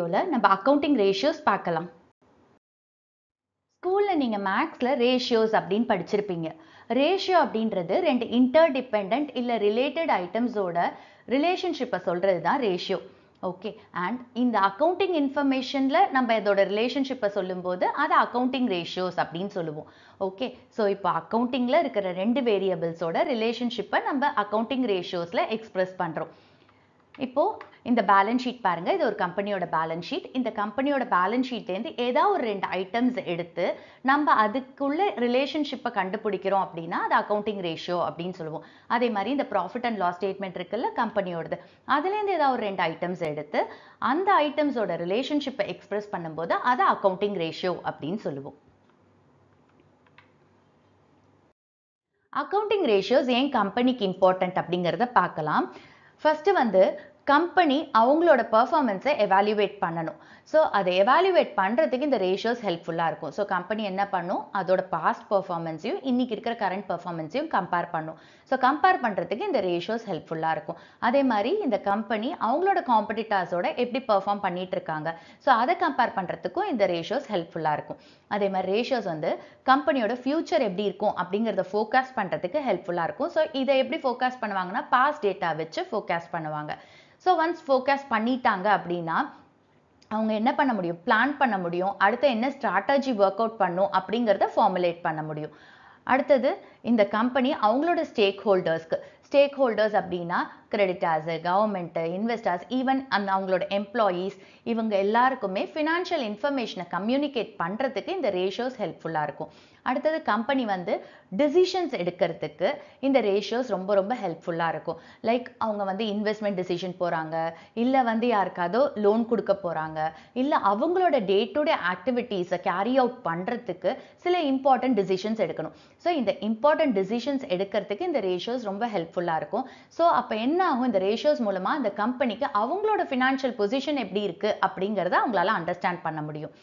வீடியோவில் நம்ம accounting ratios பார்க்கலாம் ஸ்கூலில் நீங்கள் மேக்ஸில் ரேஷியோஸ் அப்படின்னு படிச்சிருப்பீங்க ரேஷியோ அப்படின்றது ரெண்டு இன்டர் டிபெண்ட் இல்லை ரிலேட்டட் ஐட்டம்ஸோட ரிலேஷன்ஷிப்பை சொல்கிறது தான் ரேஷியோ ஓகே அண்ட் இந்த அக்கௌண்டிங் இன்ஃபர்மேஷனில் நம்ம இதோட ரிலேஷன்ஷிப்பை சொல்லும்போது அதை அக்கௌண்டிங் ரேஷியோஸ் அப்படின்னு சொல்லுவோம் ஓகே ஸோ இப்போ அக்கௌண்டிங்கில் இருக்கிற ரெண்டு வேரியபிள்ஸோட ரிலேஷன்ஷிப்பை நம்ம அக்கௌண்டிங் ரேஷியோஸில் எக்ஸ்பிரஸ் பண்ணுறோம் இப்போது இந்த பேலன்ஸ் ஷீட் பாருங்கள் இது ஒரு கம்பெனியோட பேலன்ஸ் ஷீட் இந்த கம்பெனியோட பேலன்ஸ் ஷீட்லேருந்து ஏதாவது ஒரு ரெண்டு ஐட்டம்ஸ் எடுத்து நம்ம அதுக்குள்ள ரிலேஷன்ஷிப்பை கண்டுபிடிக்கிறோம் அப்படின்னா அது அக்கௌண்டிங் ரேஷியோ அப்படின்னு சொல்லுவோம் அதே மாதிரி இந்த ப்ராஃபிட் அண்ட் லாஸ் ஸ்டேட்மெண்ட் இருக்குல்ல கம்பெனியோடது அதுலேருந்து ஏதாவது ஒரு ரெண்டு ஐட்டம்ஸ் எடுத்து அந்த ஐட்டம்ஸோட ரிலேஷன்ஷிப்பை எக்ஸ்பிரஸ் பண்ணும்போது அதை அக்கௌண்டிங் ரேஷியோ அப்படின்னு சொல்லுவோம் அக்கௌண்டிங் ரேஷியோஸ் ஏன் கம்பெனிக்கு இம்பார்ட்டன்ட் அப்படிங்கிறத பார்க்கலாம் ஃபஸ்ட்டு வந்து கம்பெனி அவங்களோட பர்ஃபார்மன்ஸை எவாலுவேட் பண்ணணும் ஸோ அதை எவாலுவேட் பண்ணுறதுக்கு இந்த ரேஷியோஸ் ஹெல்ப்ஃபுல்லாக இருக்கும் ஸோ கம்பெனி என்ன பண்ணும் அதோட பாஸ்ட் பர்ஃபார்மன்ஸையும் இன்றைக்கி இருக்கிற கரண்ட் பர்ஃபார்மன்ஸையும் கம்பேர் பண்ணும் ஸோ கம்பேர் பண்ணுறதுக்கு இந்த ரேஷியோஸ் ஹெல்ப்ஃபுல்லாக இருக்கும் அதே மாதிரி இந்த கம்பெனி அவங்களோட காம்படிட்டர்ஸோட எப்படி பர்ஃபார்ம் பண்ணிகிட்டு இருக்காங்க ஸோ அதை கம்பேர் பண்ணுறதுக்கும் இந்த ரேஷியோஸ் ஹெல்ப்ஃபுல்லாக இருக்கும் அதே மாதிரி ரேஷியோஸ் வந்து கம்பெனியோட ஃப்யூச்சர் எப்படி இருக்கும் அப்படிங்கிறத ஃபோக்கஸ் பண்ணுறதுக்கு ஹெல்ப்ஃபுல்லாக இருக்கும் ஸோ இதை எப்படி ஃபோக்கஸ் பண்ணுவாங்கன்னா பாஸ்ட் டேட்டா வச்சு ஃபோக்கஸ் பண்ணுவாங்க ஸோ ஒன்ஸ் ஃபோக்கஸ் பண்ணிட்டாங்க அப்படின்னா அவங்க என்ன பண்ண முடியும் பிளான் பண்ண முடியும் அடுத்து என்ன ஸ்ட்ராட்டஜி ஒர்க் அவுட் பண்ணும் அப்படிங்கிறத ஃபார்முலேட் பண்ண முடியும் அடுத்தது இந்த கம்பெனி அவங்களோட ஸ்டேக் ஹோல்டர்ஸ்க்கு ஸ்டேக் ஹோல்டர்ஸ் அப்படின்னா கிரெடிட்டார்ஸு கவர்மெண்ட்டு இன்வெஸ்டர்ஸ் ஈவன் அந்த அவங்களோட எம்ப்ளாயீஸ் இவங்க எல்லாருக்குமே ஃபினான்ஷியல் இன்ஃபர்மேஷனை கம்யூனிகேட் பண்ணுறதுக்கு இந்த ரேஷியோஸ் ஹெல்ப்ஃபுல்லாக இருக்கும் அடுத்தது கம்பெனி வந்து டிசிஷன்ஸ் எடுக்கிறதுக்கு இந்த ரேஷியோஸ் ரொம்ப ரொம்ப ஹெல்ப்ஃபுல்லாக இருக்கும் லைக் அவங்க வந்து இன்வெஸ்ட்மெண்ட் டிசிஷன் போகிறாங்க இல்லை வந்து யாருக்காதோ லோன் கொடுக்க போகிறாங்க இல்லை அவங்களோட டே டு டே ஆக்டிவிட்டீஸை கேரி அவுட் பண்ணுறதுக்கு சில இம்பார்ட்டன்ட் டிசிஷன்ஸ் எடுக்கணும் ஸோ இந்த இம்பார்ட்டன்ட் டிசிஷன்ஸ் எடுக்கிறதுக்கு இந்த ரேஷியோஸ் ரொம்ப ஹெல்ப்ஃபுல்லாக இருக்கும் ஸோ அப்போ என்ன ஆகும் இந்த ரேஷியோஸ் மூலமாக அந்த கம்பெனிக்கு அவங்களோட ஃபினான்ஷியல் பொசிஷன் எப்படி இருக்குது அப்படிங்கிறத அவங்களால அண்டர்ஸ்டாண்ட் பண்ண முடியும்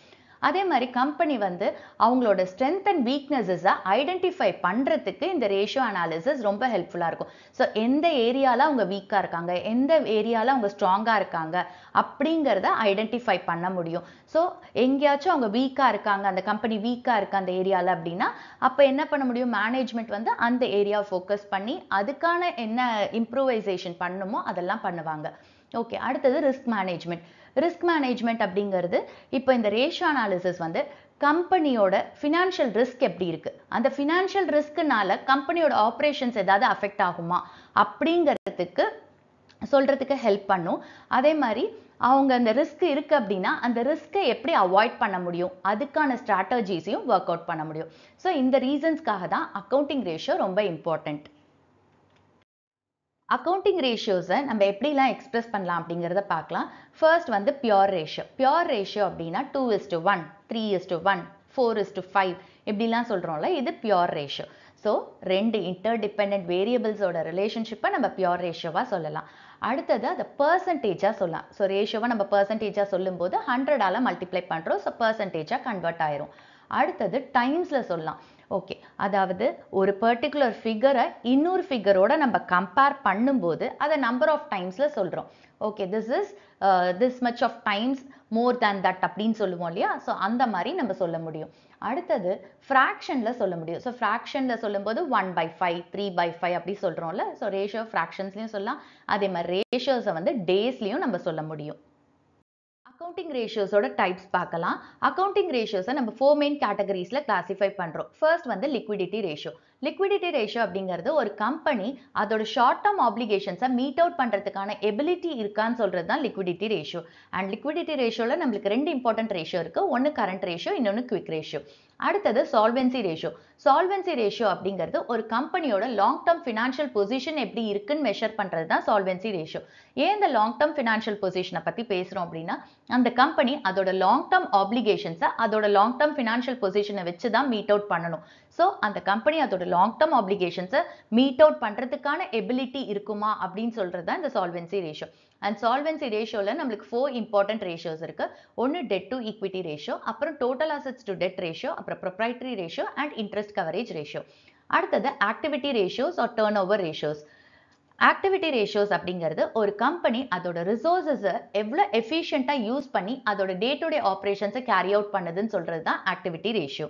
அதே மாதிரி கம்பெனி வந்து அவங்களோட ஸ்ட்ரென்த் அண்ட் வீக்னஸஸை ஐடென்டிஃபை பண்ணுறதுக்கு இந்த ரேஷியோ அனாலிசிஸ் ரொம்ப ஹெல்ப்ஃபுல்லாக இருக்கும் ஸோ எந்த ஏரியாவில் அவங்க வீக்காக இருக்காங்க எந்த ஏரியாவில் அவங்க ஸ்ட்ராங்காக இருக்காங்க அப்படிங்கிறத ஐடென்டிஃபை பண்ண முடியும் ஸோ எங்கேயாச்சும் அவங்க வீக்காக இருக்காங்க அந்த கம்பெனி வீக்காக இருக்க அந்த ஏரியாவில் அப்படின்னா அப்போ என்ன பண்ண முடியும் மேனேஜ்மெண்ட் வந்து அந்த ஏரியாவை ஃபோக்கஸ் பண்ணி அதுக்கான என்ன இம்ப்ரூவைசேஷன் பண்ணுமோ அதெல்லாம் பண்ணுவாங்க ஓகே அடுத்தது ரிஸ்க் மேனேஜ்மெண்ட் ரிஸ்க் மேனேஜ்மெண்ட் அப்படிங்கிறது இப்போ இந்த ரேஷியோ அனாலிசிஸ் வந்து கம்பெனியோட ஃபினான்ஷியல் ரிஸ்க் எப்படி இருக்குது அந்த ஃபினான்ஷியல் ரிஸ்க்குனால கம்பெனியோட ஆப்ரேஷன்ஸ் ஏதாவது அஃபெக்ட் ஆகுமா அப்படிங்கிறதுக்கு சொல்கிறதுக்கு ஹெல்ப் பண்ணும் அதே மாதிரி அவங்க அந்த ரிஸ்க் இருக்குது அப்படின்னா அந்த ரிஸ்க்கை எப்படி அவாய்ட் பண்ண முடியும் அதுக்கான ஸ்ட்ராட்டஜிஸையும் ஒர்க் அவுட் பண்ண முடியும் ஸோ இந்த ரீசன்ஸ்க்காக தான் அக்கௌண்டிங் ரேஷியோ ரொம்ப இம்பார்ட்டன்ட் அக்கௌண்டிங் ரேஷியோஸை நம்ம எப்படிலாம் எக்ஸ்பிரஸ் பண்ணலாம் அப்படிங்கிறத பார்க்கலாம் ஃபர்ஸ்ட் வந்து பியோர் ரேஷியோ பியோர் ரேஷியோ அப்படின்னா two is to one three is to one four is to five இப்படிலாம் சொல்கிறோம்ல இது பியோர் ரேஷியோ ஸோ ரெண்டு இன்டர் டிபெண்ட் வேரியபிள்ஸோட ரிலேஷன்ஷிப்பை நம்ம பியோர் ரேஷியோவாக சொல்லலாம் அடுத்தது அதை பர்சன்டேஜாக சொல்லலாம் ஸோ ரேஷியோவை நம்ம பர்சன்டேஜாக சொல்லும்போது ஹண்ட்ரடால் மல்டிப்ளை பண்ணுறோம் ஸோ பர்சன்டேஜாக கன்வெர்ட் ஆயிரும் அடுத்தது டைம்ஸில் சொல்லலாம் ஓகே அதாவது ஒரு பர்டிகுலர் ஃபிகரை இன்னொரு ஃபிகரோட நம்ம கம்பேர் பண்ணும்போது அதை நம்பர் ஆஃப் டைம்ஸில் சொல்கிறோம் okay this is this much of times more than that அப்படின்னு சொல்லுவோம் இல்லையா ஸோ அந்த மாதிரி நம்ம சொல்ல முடியும் அடுத்தது ஃப்ராக்ஷனில் சொல்ல முடியும் ஸோ ஃப்ராக்ஷனில் சொல்லும்போது one by five three by five அப்படி சொல்கிறோம்ல ஸோ ரேஷியோ ஃப்ராக்ஷன்ஸ்லையும் சொல்லலாம் அதே மாதிரி ரேஷியோஸை வந்து டேஸ்லையும் நம்ம சொல்ல முடியும் அக்கௌண்டிங் ரேஷியோஸோட டைப்ஸ் பார்க்கலாம் அக்கௌண்டிங் ரேஷியோஸை நம்ம ஃபோர் மெயின் கேட்டகரிஸில் கிளாஸிஃபை பண்ணுறோம் ஃபர்ஸ்ட் வந்து லிக்விடிட்டி ரேஷியோ லிக்விடிட்டி ரேஷியோ அப்படிங்கிறது ஒரு கம்பெனி அதோட ஷார்ட் டேர்ம் ஆப்ளிகேஷன்ஸை மீட் அவுட் பண்ணுறதுக்கான எபிலிட்டி இருக்கான்னு சொல்கிறது தான் லிக்விடிட்டி ரேஷியோ அண்ட் லிக்விடிட்டி ரேஷியோவில் நம்மளுக்கு ரெண்டு இம்பார்ட்டன்ட் ரேஷியோ இருக்குது ஒன்று கரண்ட் ரேஷியோ இன்னொன்று குவிக் ரேஷியோ அடுத்தது சால்வென்சி ரேஷியோ சால்வென்சி ரேஷியோ அப்படிங்கிறது ஒரு கம்பெனியோட லாங் டேர்ம் ஃபினான்ஷியல் பொசிஷன் எப்படி இருக்குன்னு மெஷர் பண்ணுறது தான் சால்வென்சி ரேஷியோ ஏன் இந்த லாங் டேர்ம் ஃபினான்ஷியல் பொசிஷனை பற்றி பேசுகிறோம் அப்படின்னா அந்த கம்பெனி அதோட லாங் டேர்ம் ஆப்ளிகேஷன்ஸை அதோட லாங் டேர்ம் ஃபினான்ஷியல் பொசிஷனை வச்சு தான் மீட் அவுட் பண்ணணும் ஸோ அந்த கம்பெனி அதோட லாங் டேர்ம் ஆப்ளிகேஷன்ஸை மீட் அவுட் பண்ணுறதுக்கான எபிலிட்டி இருக்குமா அப்படின்னு சொல்கிறது தான் இந்த சால்வென்சி ரேஷியோ அண்ட் சால்வென்சி ரேஷியோவில் நம்மளுக்கு ஃபோர் இம்பார்ட்டன்ட் ரேஷியோஸ் இருக்குது ஒன்று டெட் டு ஈக்விட்டி ரேஷியோ அப்புறம் total assets to debt ratio அப்புறம் proprietary ratio and interest coverage ratio அடுத்தது activity ratios or turnover ratios activity ratios அப்படிங்கிறது ஒரு கம்பெனி அதோட ரிசோர்ஸஸை எவ்வளோ எஃபிஷியண்ட்டாக யூஸ் பண்ணி அதோட டே டு டே ஆப்ரேஷன்ஸை கேரி அவுட் பண்ணுதுன்னு சொல்கிறது தான் ஆக்டிவிட்டி ரேஷியோ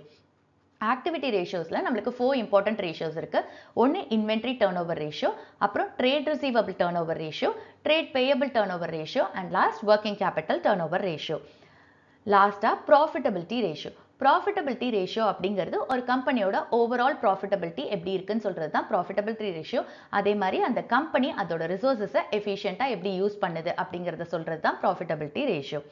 ஆக்டிவிட்டி ரேஷியோஸில் நம்மளுக்கு ஃபோர் இம்பார்ட்டன்ட் ரேஷியோஸ் இருக்குது ஒன்று இன்வென்ட்ரி டேர்ன் ஓவர் ரேஷியோ அப்புறம் trade receivable turnover ratio trade payable turnover ratio and last working capital turnover ratio லாஸ்ட்டாக profitability ratio profitability ratio அப்படிங்கிறது ஒரு கம்பெனியோட overall profitability எப்படி இருக்குன்னு சொல்கிறது தான் ப்ராஃபிட்டபிலிட்டி ரேஷியோ அதே மாதிரி அந்த கம்பெனி அதோட ரிசோர்ஸஸை எஃபிஷியண்ட்டாக எப்படி யூஸ் பண்ணுது அப்படிங்கிறத சொல்கிறது தான் ப்ராஃபிட்டபிலிட்டி ரேஷியோ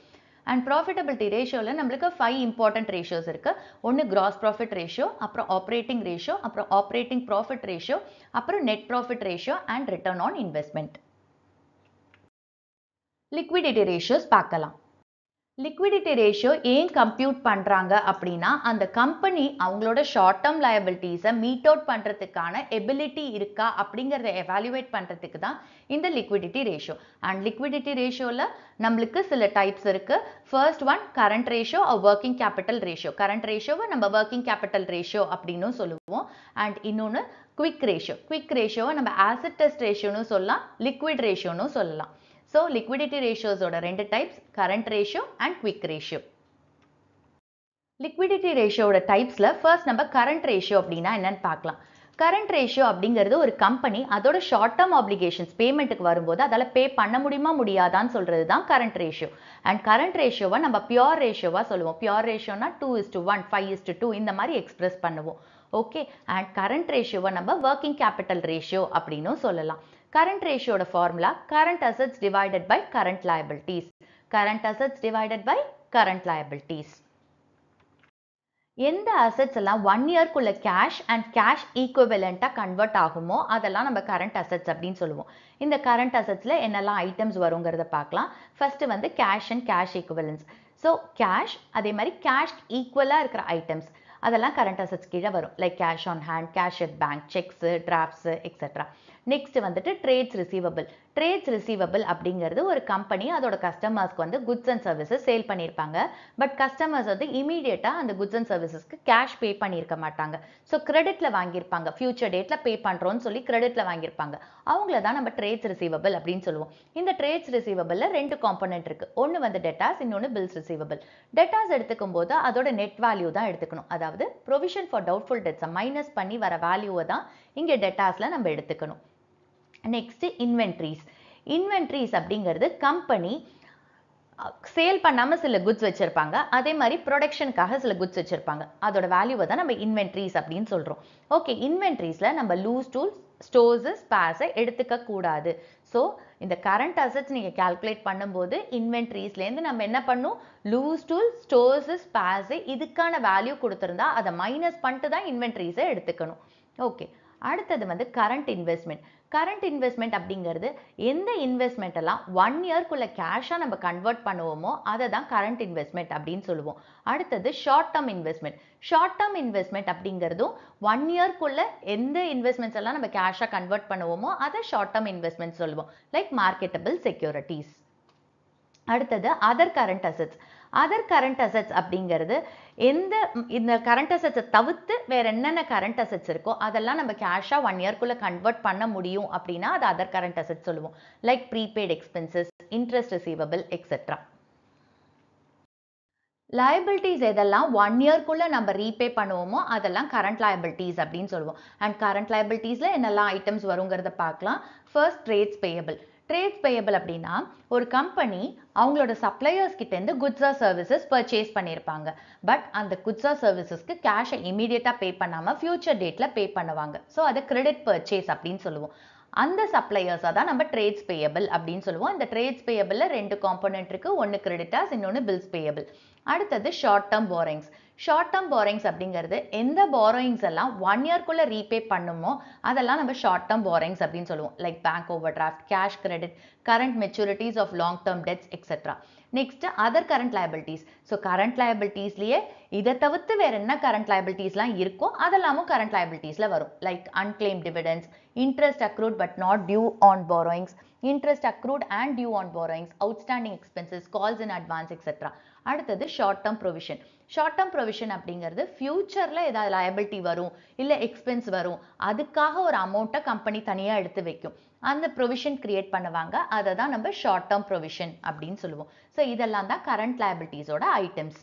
அண்ட் ப்ராஃபிட்டபிலிட்டி ரேஷியோவில் நம்மளுக்கு ஃபைவ் இம்பார்ட்டன்ட் ரேஷியோஸ் இருக்குது ஒன்று கிராஸ் ப்ராஃபிட் ரேஷியோ அப்புறம் ஆப்ரேட்டிங் ரேஷியோ அப்புறம் ஆப்ரேட்டிங் ப்ராஃபிட் ரேஷியோ அப்புறம் net profit ratio and return on investment liquidity ratios பார்க்கலாம் லிக்விடிட்டி ரேஷியோ ஏன் கம்ப்யூட் பண்ணுறாங்க அப்படின்னா அந்த கம்பெனி அவங்களோட ஷார்ட் டேர்ம் லயபிலிட்டிஸை மீட் அவுட் பண்ணுறதுக்கான எபிலிட்டி இருக்கா அப்படிங்கிறத எவாலுவேட் பண்ணுறதுக்கு தான் இந்த லிக்விடிட்டி ரேஷியோ அண்ட் லிக்விடிட்டி ரேஷியோவில் நம்மளுக்கு சில டைப்ஸ் இருக்குது first one current ratio working capital ratio current ரேஷியோவை நம்ம ஒர்க்கிங் கேபிட்டல் ரேஷியோ அப்படின்னு சொல்லுவோம் அண்ட் இன்னொன்று குவிக் ரேஷியோ குவிக் ரேஷியோவை நம்ம ஆசிட் டெஸ்ட் ரேஷியோன்னு சொல்லலாம் லிக்விட் ரேஷியோன்னு சொல்லலாம் ஸோ லிக்விடிட்டி ரேஷியோஸோட ரெண்டு types current ratio and quick ratio liquidity ஓட டைப்ஸில் ஃபர்ஸ்ட் நம்ம கரண்ட் ரேஷியோ அப்படின்னா என்னன்னு பார்க்கலாம் கரண்ட் ரேஷியோ அப்படிங்கிறது ஒரு கம்பெனி அதோட ஷார்ட் term obligations, பேமெண்ட்டுக்கு வரும்போது அதால் பே பண்ண முடியுமா முடியாதான்னு சொல்கிறது தான் கரண்ட் ரேஷியோ அண்ட் கரண்ட் ரேஷியோவை நம்ம வா ரேஷியோவாக சொல்லுவோம் ratio நா two is to one five is to two இந்த மாதிரி பண்ணுவோ. பண்ணுவோம் ஓகே அண்ட் கரண்ட் ரேஷியோவை நம்ம ஒர்க்கிங் capital ரேஷியோ அப்படின்னும் சொல்லலாம் கரண்ட் ரேஷியோட formula current assets divided by current liabilities current assets divided by current liabilities எந்த அசட்ஸ் எல்லாம் ஒன் இயர்க்குள்ள கேஷ் அண்ட் கேஷ் ஈக்குவலண்ட்டாக கன்வெர்ட் ஆகுமோ அதெல்லாம் நம்ம கரண்ட் அசட்ஸ் அப்படின்னு சொல்லுவோம் இந்த கரண்ட் அசட்ஸில் என்னெல்லாம் ஐட்டம்ஸ் வருங்கிறத பார்க்கலாம் ஃபஸ்ட்டு வந்து cash and cash equivalents so cash அதே மாதிரி கேஷ் ஈக்குவலாக இருக்கிற ஐட்டம்ஸ் அதெல்லாம் கரண்ட் அசட்ஸ் கீழே வரும் like cash on hand cash at bank cheques drafts etcetera next வந்துட்டு ட்ரேட்ஸ் ரிசீவபிள் ட்ரேட்ஸ் ரிசீவபிள் அப்படிங்கிறது ஒரு கம்பெனி அதோட கஸ்டமர்ஸ்க்கு வந்து குட்ஸ் அண்ட் சர்வீசஸ் சேல் பண்ணியிருப்பாங்க பட் கஸ்டமர்ஸ் வந்து இமீடியட்டாக அந்த குட்ஸ் அண்ட் சர்வீசஸ்க்கு கேஷ் பே பண்ணியிருக்க மாட்டாங்க ஸோ கிரெடிட்டில் வாங்கியிருப்பாங்க ஃபியூச்சர் டேட்டில் பே பண்ணுறோன்னு சொல்லி கிரெடிட்டில் வாங்கியிருப்பாங்க அவங்கள தான் நம்ம ட்ரேட்ஸ் ரிசீவபிள் அப்படின்னு சொல்லுவோம் இந்த ட்ரேட்ஸ் ரிசீவபிளில் ரெண்டு காம்பனெண்ட் இருக்குது ஒன்று வந்து டெட்டாஸ் இன்னொன்று பில்ஸ் ரிசீவபிள் டெட்டாஸ் எடுத்துக்கும் போது அதோட நெட் வேல்யூ தான் எடுத்துக்கணும் அதாவது ப்ரொவிஷன் ஃபார் டவுட்ஃபுல் டெட்ஸை மைனஸ் பண்ணி வர வேல்யூவை தான் இங்கே டெட்டாஸில் நம்ம எடுத்துக்கணும் நெக்ஸ்ட்டு இன்வென்ட்ரிஸ் இன்வென்ட்ரிஸ் அப்படிங்கிறது கம்பெனி சேல் பண்ணாமல் சில குட்ஸ் வச்சுருப்பாங்க அதே மாதிரி ப்ரொடக்ஷனுக்காக சில குட்ஸ் வச்சுருப்பாங்க அதோட வேல்யூவை தான் நம்ம இன்வென்ட்ரிஸ் அப்படின்னு சொல்கிறோம் ஓகே இன்வென்ட்ரிஸில் நம்ம லூஸ் டூல்ஸ் ஸ்டோர்ஸு ஸ்பேஸை எடுத்துக்க கூடாது ஸோ இந்த கரண்ட் அசட்ஸ் நீங்கள் கால்குலேட் பண்ணும்போது இன்வென்ட்ரிஸ்லேருந்து நம்ம என்ன பண்ணும் லூஸ் டூல் ஸ்டோர்ஸு ஸ்பேர்ஸு இதுக்கான வேல்யூ கொடுத்துருந்தா அதை மைனஸ் பண்ணிட்டு தான் இன்வென்ட்ரிஸை எடுத்துக்கணும் ஓகே அடுத்தது வந்து கரண்ட் இன்வெஸ்ட்மெண்ட் கரண்ட் இன்வெஸ்ட்மெண்ட் அப்படிங்கிறது எந்த இன்வெஸ்ட்மெண்ட் எல்லாம் ஒன் இயர்க்குள்ள கேஷாக நம்ம கன்வெர்ட் பண்ணுவோமோ அதை தான் கரண்ட் இன்வெஸ்ட்மெண்ட் அப்படின்னு சொல்லுவோம் அடுத்தது short term investment short term investment அப்படிங்கிறதும் ஒன் இயர்க்குள்ள எந்த இன்வெஸ்ட்மெண்ட்ஸ் எல்லாம் நம்ம கேஷாக கன்வெர்ட் பண்ணுவோமோ அதை ஷார்ட் டேர்ம் இன்வெஸ்ட்மெண்ட் சொல்லுவோம் லைக் மார்க்கெட்டபிள் செக்யூரிட்டிஸ் அடுத்தது other current assets other current assets அப்படிங்கிறது எந்த இந்த கரண்ட் அசட்ஸை தவிர்த்து வேறு என்னென்ன கரண்ட் அசட்ஸ் இருக்கோ அதெல்லாம் நம்ம கேஷாக ஒன் இயர்க்குள்ளே கன்வெர்ட் பண்ண முடியும் அப்படின்னா அது அதர் கரண்ட் அசட்ஸ் சொல்லுவோம் like prepaid expenses interest receivable etcetera liabilities எதெல்லாம் ஒன் இயர்க்குள்ளே நம்ம ரீபே பண்ணுவோமோ அதெல்லாம் கரண்ட் லயபிலிட்டிஸ் அப்படின்னு சொல்லுவோம் அண்ட் கரண்ட் லயபிலிட்டிஸில் என்னெல்லாம் ஐட்டம்ஸ் வருங்கிறத பார்க்கலாம் first trades payable trades payable அப்படின்னா ஒரு கம்பெனி அவங்களோட சப்ளையர்ஸ் கிட்டேருந்து குட்ஸா சர்வீசஸ் பர்ச்சேஸ் பண்ணியிருப்பாங்க பட் அந்த குட்ஸா சர்வீசஸ்க்கு கேஷை இமீடியட்டாக பே பண்ணாமல் ஃபியூச்சர் டேட்டில் பே பண்ணுவாங்க ஸோ அதை கிரெடிட் பர்ச்சேஸ் அப்படின்னு சொல்லுவோம் அந்த சப்ளையர்ஸாக தான் நம்ம ட்ரேட்ஸ் பேயபிள் அப்படின்னு சொல்லுவோம் அந்த ட்ரேட்ஸ் பேயபிளில் ரெண்டு காம்பனண்ட் இருக்குது ஒன்று கிரெடிட்டாஸ் இன்னொன்று பில்ஸ் பேயபிள் அடுத்தது short term borrowings short term borrowings அப்படிங்கிறது எந்த பாரோயிங்ஸ் எல்லாம் ஒன் இயர்க்குள்ளே ரீபே பண்ணுமோ அதெல்லாம் நம்ம ஷார்ட் டேர்ம் பாரோயிங்ஸ் அப்படின்னு சொல்லுவோம் like bank overdraft cash credit current maturities of long term debts etcetera next other current liabilities so current லயபிலிட்டிஸ்லேயே இதை தவிர்த்து வேறு என்ன கரண்ட் லயபிலிட்டிஸ்லாம் இருக்கோ அதெல்லாமும் கரண்ட் லயபிலிட்டிஸில் வரும் like unclaimed dividends interest accrued but not due on borrowings interest accrued and due on borrowings outstanding expenses calls in advance etcetera அடுத்தது short term provision short term provision அப்படிங்கிறது ஃப்யூச்சரில் ஏதாவது லயபிலிட்டி வரும் இல்லை expense வரும் அதுக்காக ஒரு அமௌண்ட்டை கம்பெனி தனியாக எடுத்து வைக்கும் அந்த ப்ரொவிஷன் கிரியேட் பண்ணுவாங்க அதை தான் நம்ம ஷார்ட் டேர்ம் ப்ரொவிஷன் அப்படின்னு சொல்லுவோம் ஸோ இதெல்லாம் தான் கரண்ட் லயபிலிட்டிஸோட ஐட்டம்ஸ்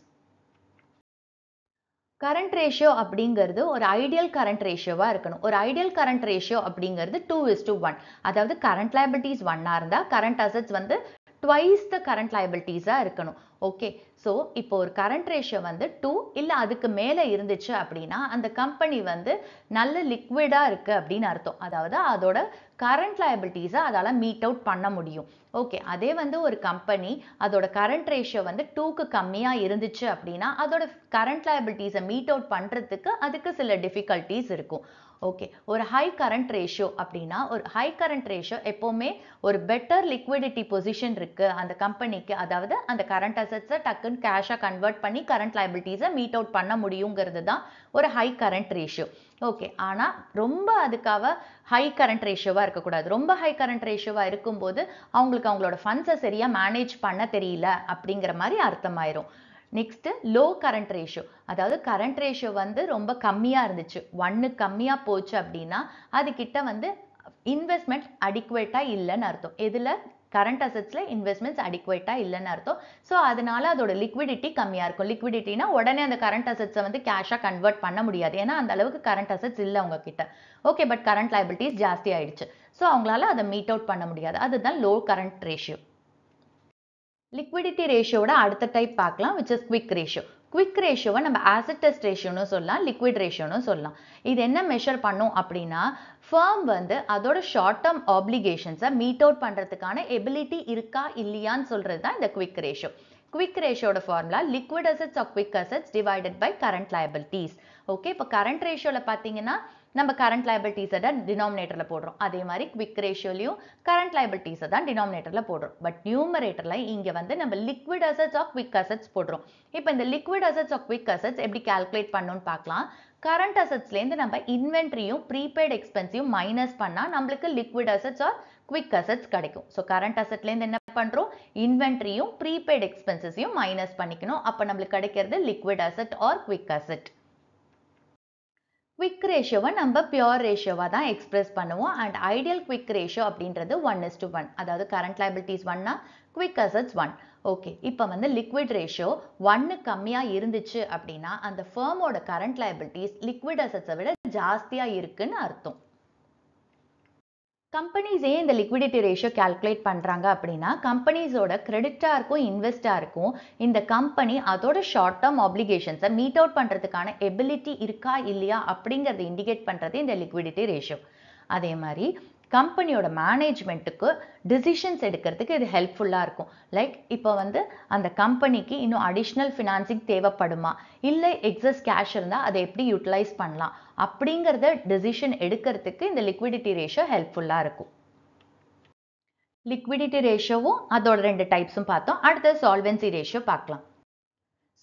கரண்ட் ரேஷியோ அப்படிங்கிறது ஒரு ஐடியல் கரண்ட் ரேஷியோவாக இருக்கணும் ஒரு ஐடியல் கரண்ட் ரேஷியோ அப்படிங்கிறது டூ இஸ் டூ ஒன் அதாவது கரண்ட் லயபிலிட்டிஸ் ஒன்னாக இருந்தால் கரண்ட் அசட்ஸ் வந்து ட்வைஸ் த கரண்ட் லயபிலிட்டிஸாக இருக்கணும் ஓகே ஸோ இப்போ ஒரு கரண்ட் ரேஷியோ வந்து டூ இல்லை அதுக்கு மேலே இருந்துச்சு அப்படின்னா அந்த கம்பெனி வந்து நல்ல லிக்விடாக இருக்குது அப்படின்னு அர்த்தம் அதாவது அதோட கரண்ட் லயபிலிட்டிஸை அதால் மீட் அவுட் பண்ண முடியும் ஓகே அதே வந்து ஒரு கம்பெனி அதோட கரண்ட் ரேஷியோ வந்து டூக்கு கம்மியாக இருந்துச்சு அப்படின்னா அதோட கரண்ட் லயபிலிட்டிஸை மீட் அவுட் பண்ணுறதுக்கு அதுக்கு சில டிஃபிகல்ட்டிஸ் இருக்கும் ஓகே ஒரு ஹை கரண்ட் ரேஷியோ அப்படின்னா ஒரு ஹை கரண்ட் ரேஷியோ எப்போவுமே ஒரு பெட்டர் லிக்விடிட்டி பொசிஷன் இருக்குது அந்த கம்பெனிக்கு அதாவது அந்த கரண்ட் அசட்ஸை டக்குன்னு கேஷாக கன்வெர்ட் பண்ணி கரண்ட் லைபிலிட்டிஸை மீட் அவுட் பண்ண முடியுங்கிறது தான் ஒரு ஹை கரண்ட் ரேஷியோ ஓகே ஆனால் ரொம்ப அதுக்காக ஹை கரண்ட் ரேஷியோவாக இருக்கக்கூடாது ரொம்ப ஹை கரண்ட் ரேஷியோவாக இருக்கும்போது அவங்களுக்கு அவங்களோட ஃபண்ட்ஸை சரியாக மேனேஜ் பண்ண தெரியல அப்படிங்கிற மாதிரி அர்த்தமாயிரும் நெக்ஸ்ட்டு லோ கரண்ட் ரேஷியோ அதாவது கரண்ட் ரேஷியோ வந்து ரொம்ப கம்மியாக இருந்துச்சு ஒன்று கம்மியாக போச்சு அப்படின்னா அதுக்கிட்ட வந்து இன்வெஸ்ட்மெண்ட் அடிக்குவேட்டாக இல்லைன்னு அர்த்தம் எதில் கரண்ட் அசட்ஸில் இன்வெஸ்ட்மெண்ட்ஸ் அடிக்குவேட்டாக இல்லைன்னு அர்த்தம் ஸோ அதனால அதோட லிக்விடிட்டி கம்மியாக இருக்கும் லிக்விடிட்டினா உடனே அந்த கரண்ட் அசட்ஸை வந்து கேஷாக கன்வெர்ட் பண்ண முடியாது ஏன்னா அந்த அளவுக்கு கரண்ட் அசட்ஸ் இல்லை உங்ககிட்ட ஓகே பட் கரண்ட் லைபிலிட்டிஸ் ஜாஸ்தி ஆயிடுச்சு ஸோ அவங்களால அதை மீட் அவுட் பண்ண முடியாது அதுதான் லோ கரண்ட் ரேஷியோ லிக்விடிட்டி ரேஷியோட அடுத்த டைப் பார்க்கலாம் which is quick ratio quick ரேஷியோவை நம்ம ஆசிட் டெஸ்ட் ரேஷியோன்னு சொல்லலாம் லிக்விட் ரேஷியோன்னு சொல்லலாம் இது என்ன மெஷர் பண்ணும் அப்படின்னா ஃபர்ம் வந்து அதோட ஷார்ட் டேர்ம் ஆப்ளிகேஷன்ஸை மீட் அவுட் பண்ணுறதுக்கான எபிலிட்டி இருக்கா இல்லையான்னு சொல்கிறது தான் இந்த குவிக் ரேஷியோ குவிக் ரேஷியோட formula liquid assets or quick assets divided by current liabilities okay இப்போ கரண்ட் ரேஷியோவில் பார்த்தீங்கன்னா நம்ம கரண்ட் லைபிலிட்டிஸை தான் டினாமினேட்டரில் போடுறோம் அதே மாதிரி குவிக் ரேஷியோலையும் கரண்ட் லைபிலிட்டிஸை தான் டினாமினேட்டரில் போடுறோம் பட் நியூமரேட்டரில் இங்க வந்து நம்ம liquid assets of quick assets போடுறோம் இப்போ இந்த liquid assets of quick assets எப்படி கால்குலேட் பண்ணணும்னு பார்க்கலாம் கரண்ட் இருந்து நம்ம இன்வென்ட்ரியும் ப்ரீபெய்ட் யும் மைனஸ் பண்ணா நம்மளுக்கு liquid assets or quick assets கிடைக்கும் ஸோ கரண்ட் இருந்து என்ன பண்ணுறோம் இன்வென்ட்ரியும் ப்ரீபெய்ட் எக்ஸ்பென்சஸையும் மைனஸ் பண்ணிக்கணும் அப்போ நம்மளுக்கு கிடைக்கிறது liquid asset or quick asset quick ரேஷியோவை நம்ம பியோர் ரேஷியோவாக தான் எக்ஸ்பிரஸ் பண்ணுவோம் அண்ட் ஐடியல் குவிக் ரேஷியோ அப்படின்றது ஒன் இஸ் டு ஒன் அதாவது கரண்ட் லைபிலிட்டிஸ் ஒன்னா குவிக் அசட்ஸ் ஒன் ஓகே இப்போ வந்து லிக்விட் ரேஷியோ ஒன்று கம்மியாக இருந்துச்சு அப்படின்னா அந்த ஃபேர்மோட கரண்ட் லைபிலிட்டிஸ் லிக்விட் அசட்ஸை விட ஜாஸ்தியாக இருக்குன்னு அர்த்தம் கம்பெனிஸ் ஏன் இந்த லிக்விடிட்டி ரேஷியோ கால்குலேட் பண்ணுறாங்க அப்படின்னா கம்பெனிஸோட கிரெடிட்டாக இருக்கும் இன்வெஸ்டாக இருக்கும் இந்த கம்பெனி அதோட ஷார்ட் டேர்ம் ஆப்ளிகேஷன்ஸை மீட் அவுட் பண்ணுறதுக்கான எபிலிட்டி இருக்கா இல்லையா அப்படிங்கிறத இண்டிகேட் பண்ணுறது இந்த லிக்விடிட்டி ரேஷியோ அதே மாதிரி கம்பெனியோட மேனேஜ்மெண்ட்டுக்கு டிசிஷன்ஸ் எடுக்கிறதுக்கு இது ஹெல்ப்ஃபுல்லாக இருக்கும் லைக் இப்போ வந்து அந்த கம்பெனிக்கு இன்னும் அடிஷ்னல் ஃபினான்சிங் தேவைப்படுமா இல்லை எக்ஸஸ் கேஷ் இருந்தால் அதை எப்படி யூட்டிலைஸ் பண்ணலாம் அப்படிங்கிறத டெசிஷன் எடுக்கிறதுக்கு இந்த லிக்விடிட்டி ரேஷியோ ஹெல்ப்ஃபுல்லாக இருக்கும் லிக்விடிட்டி ரேஷியோவும் அதோட ரெண்டு டைப்ஸும் பார்த்தோம் அடுத்து சால்வென்சி ரேஷியோ பார்க்கலாம்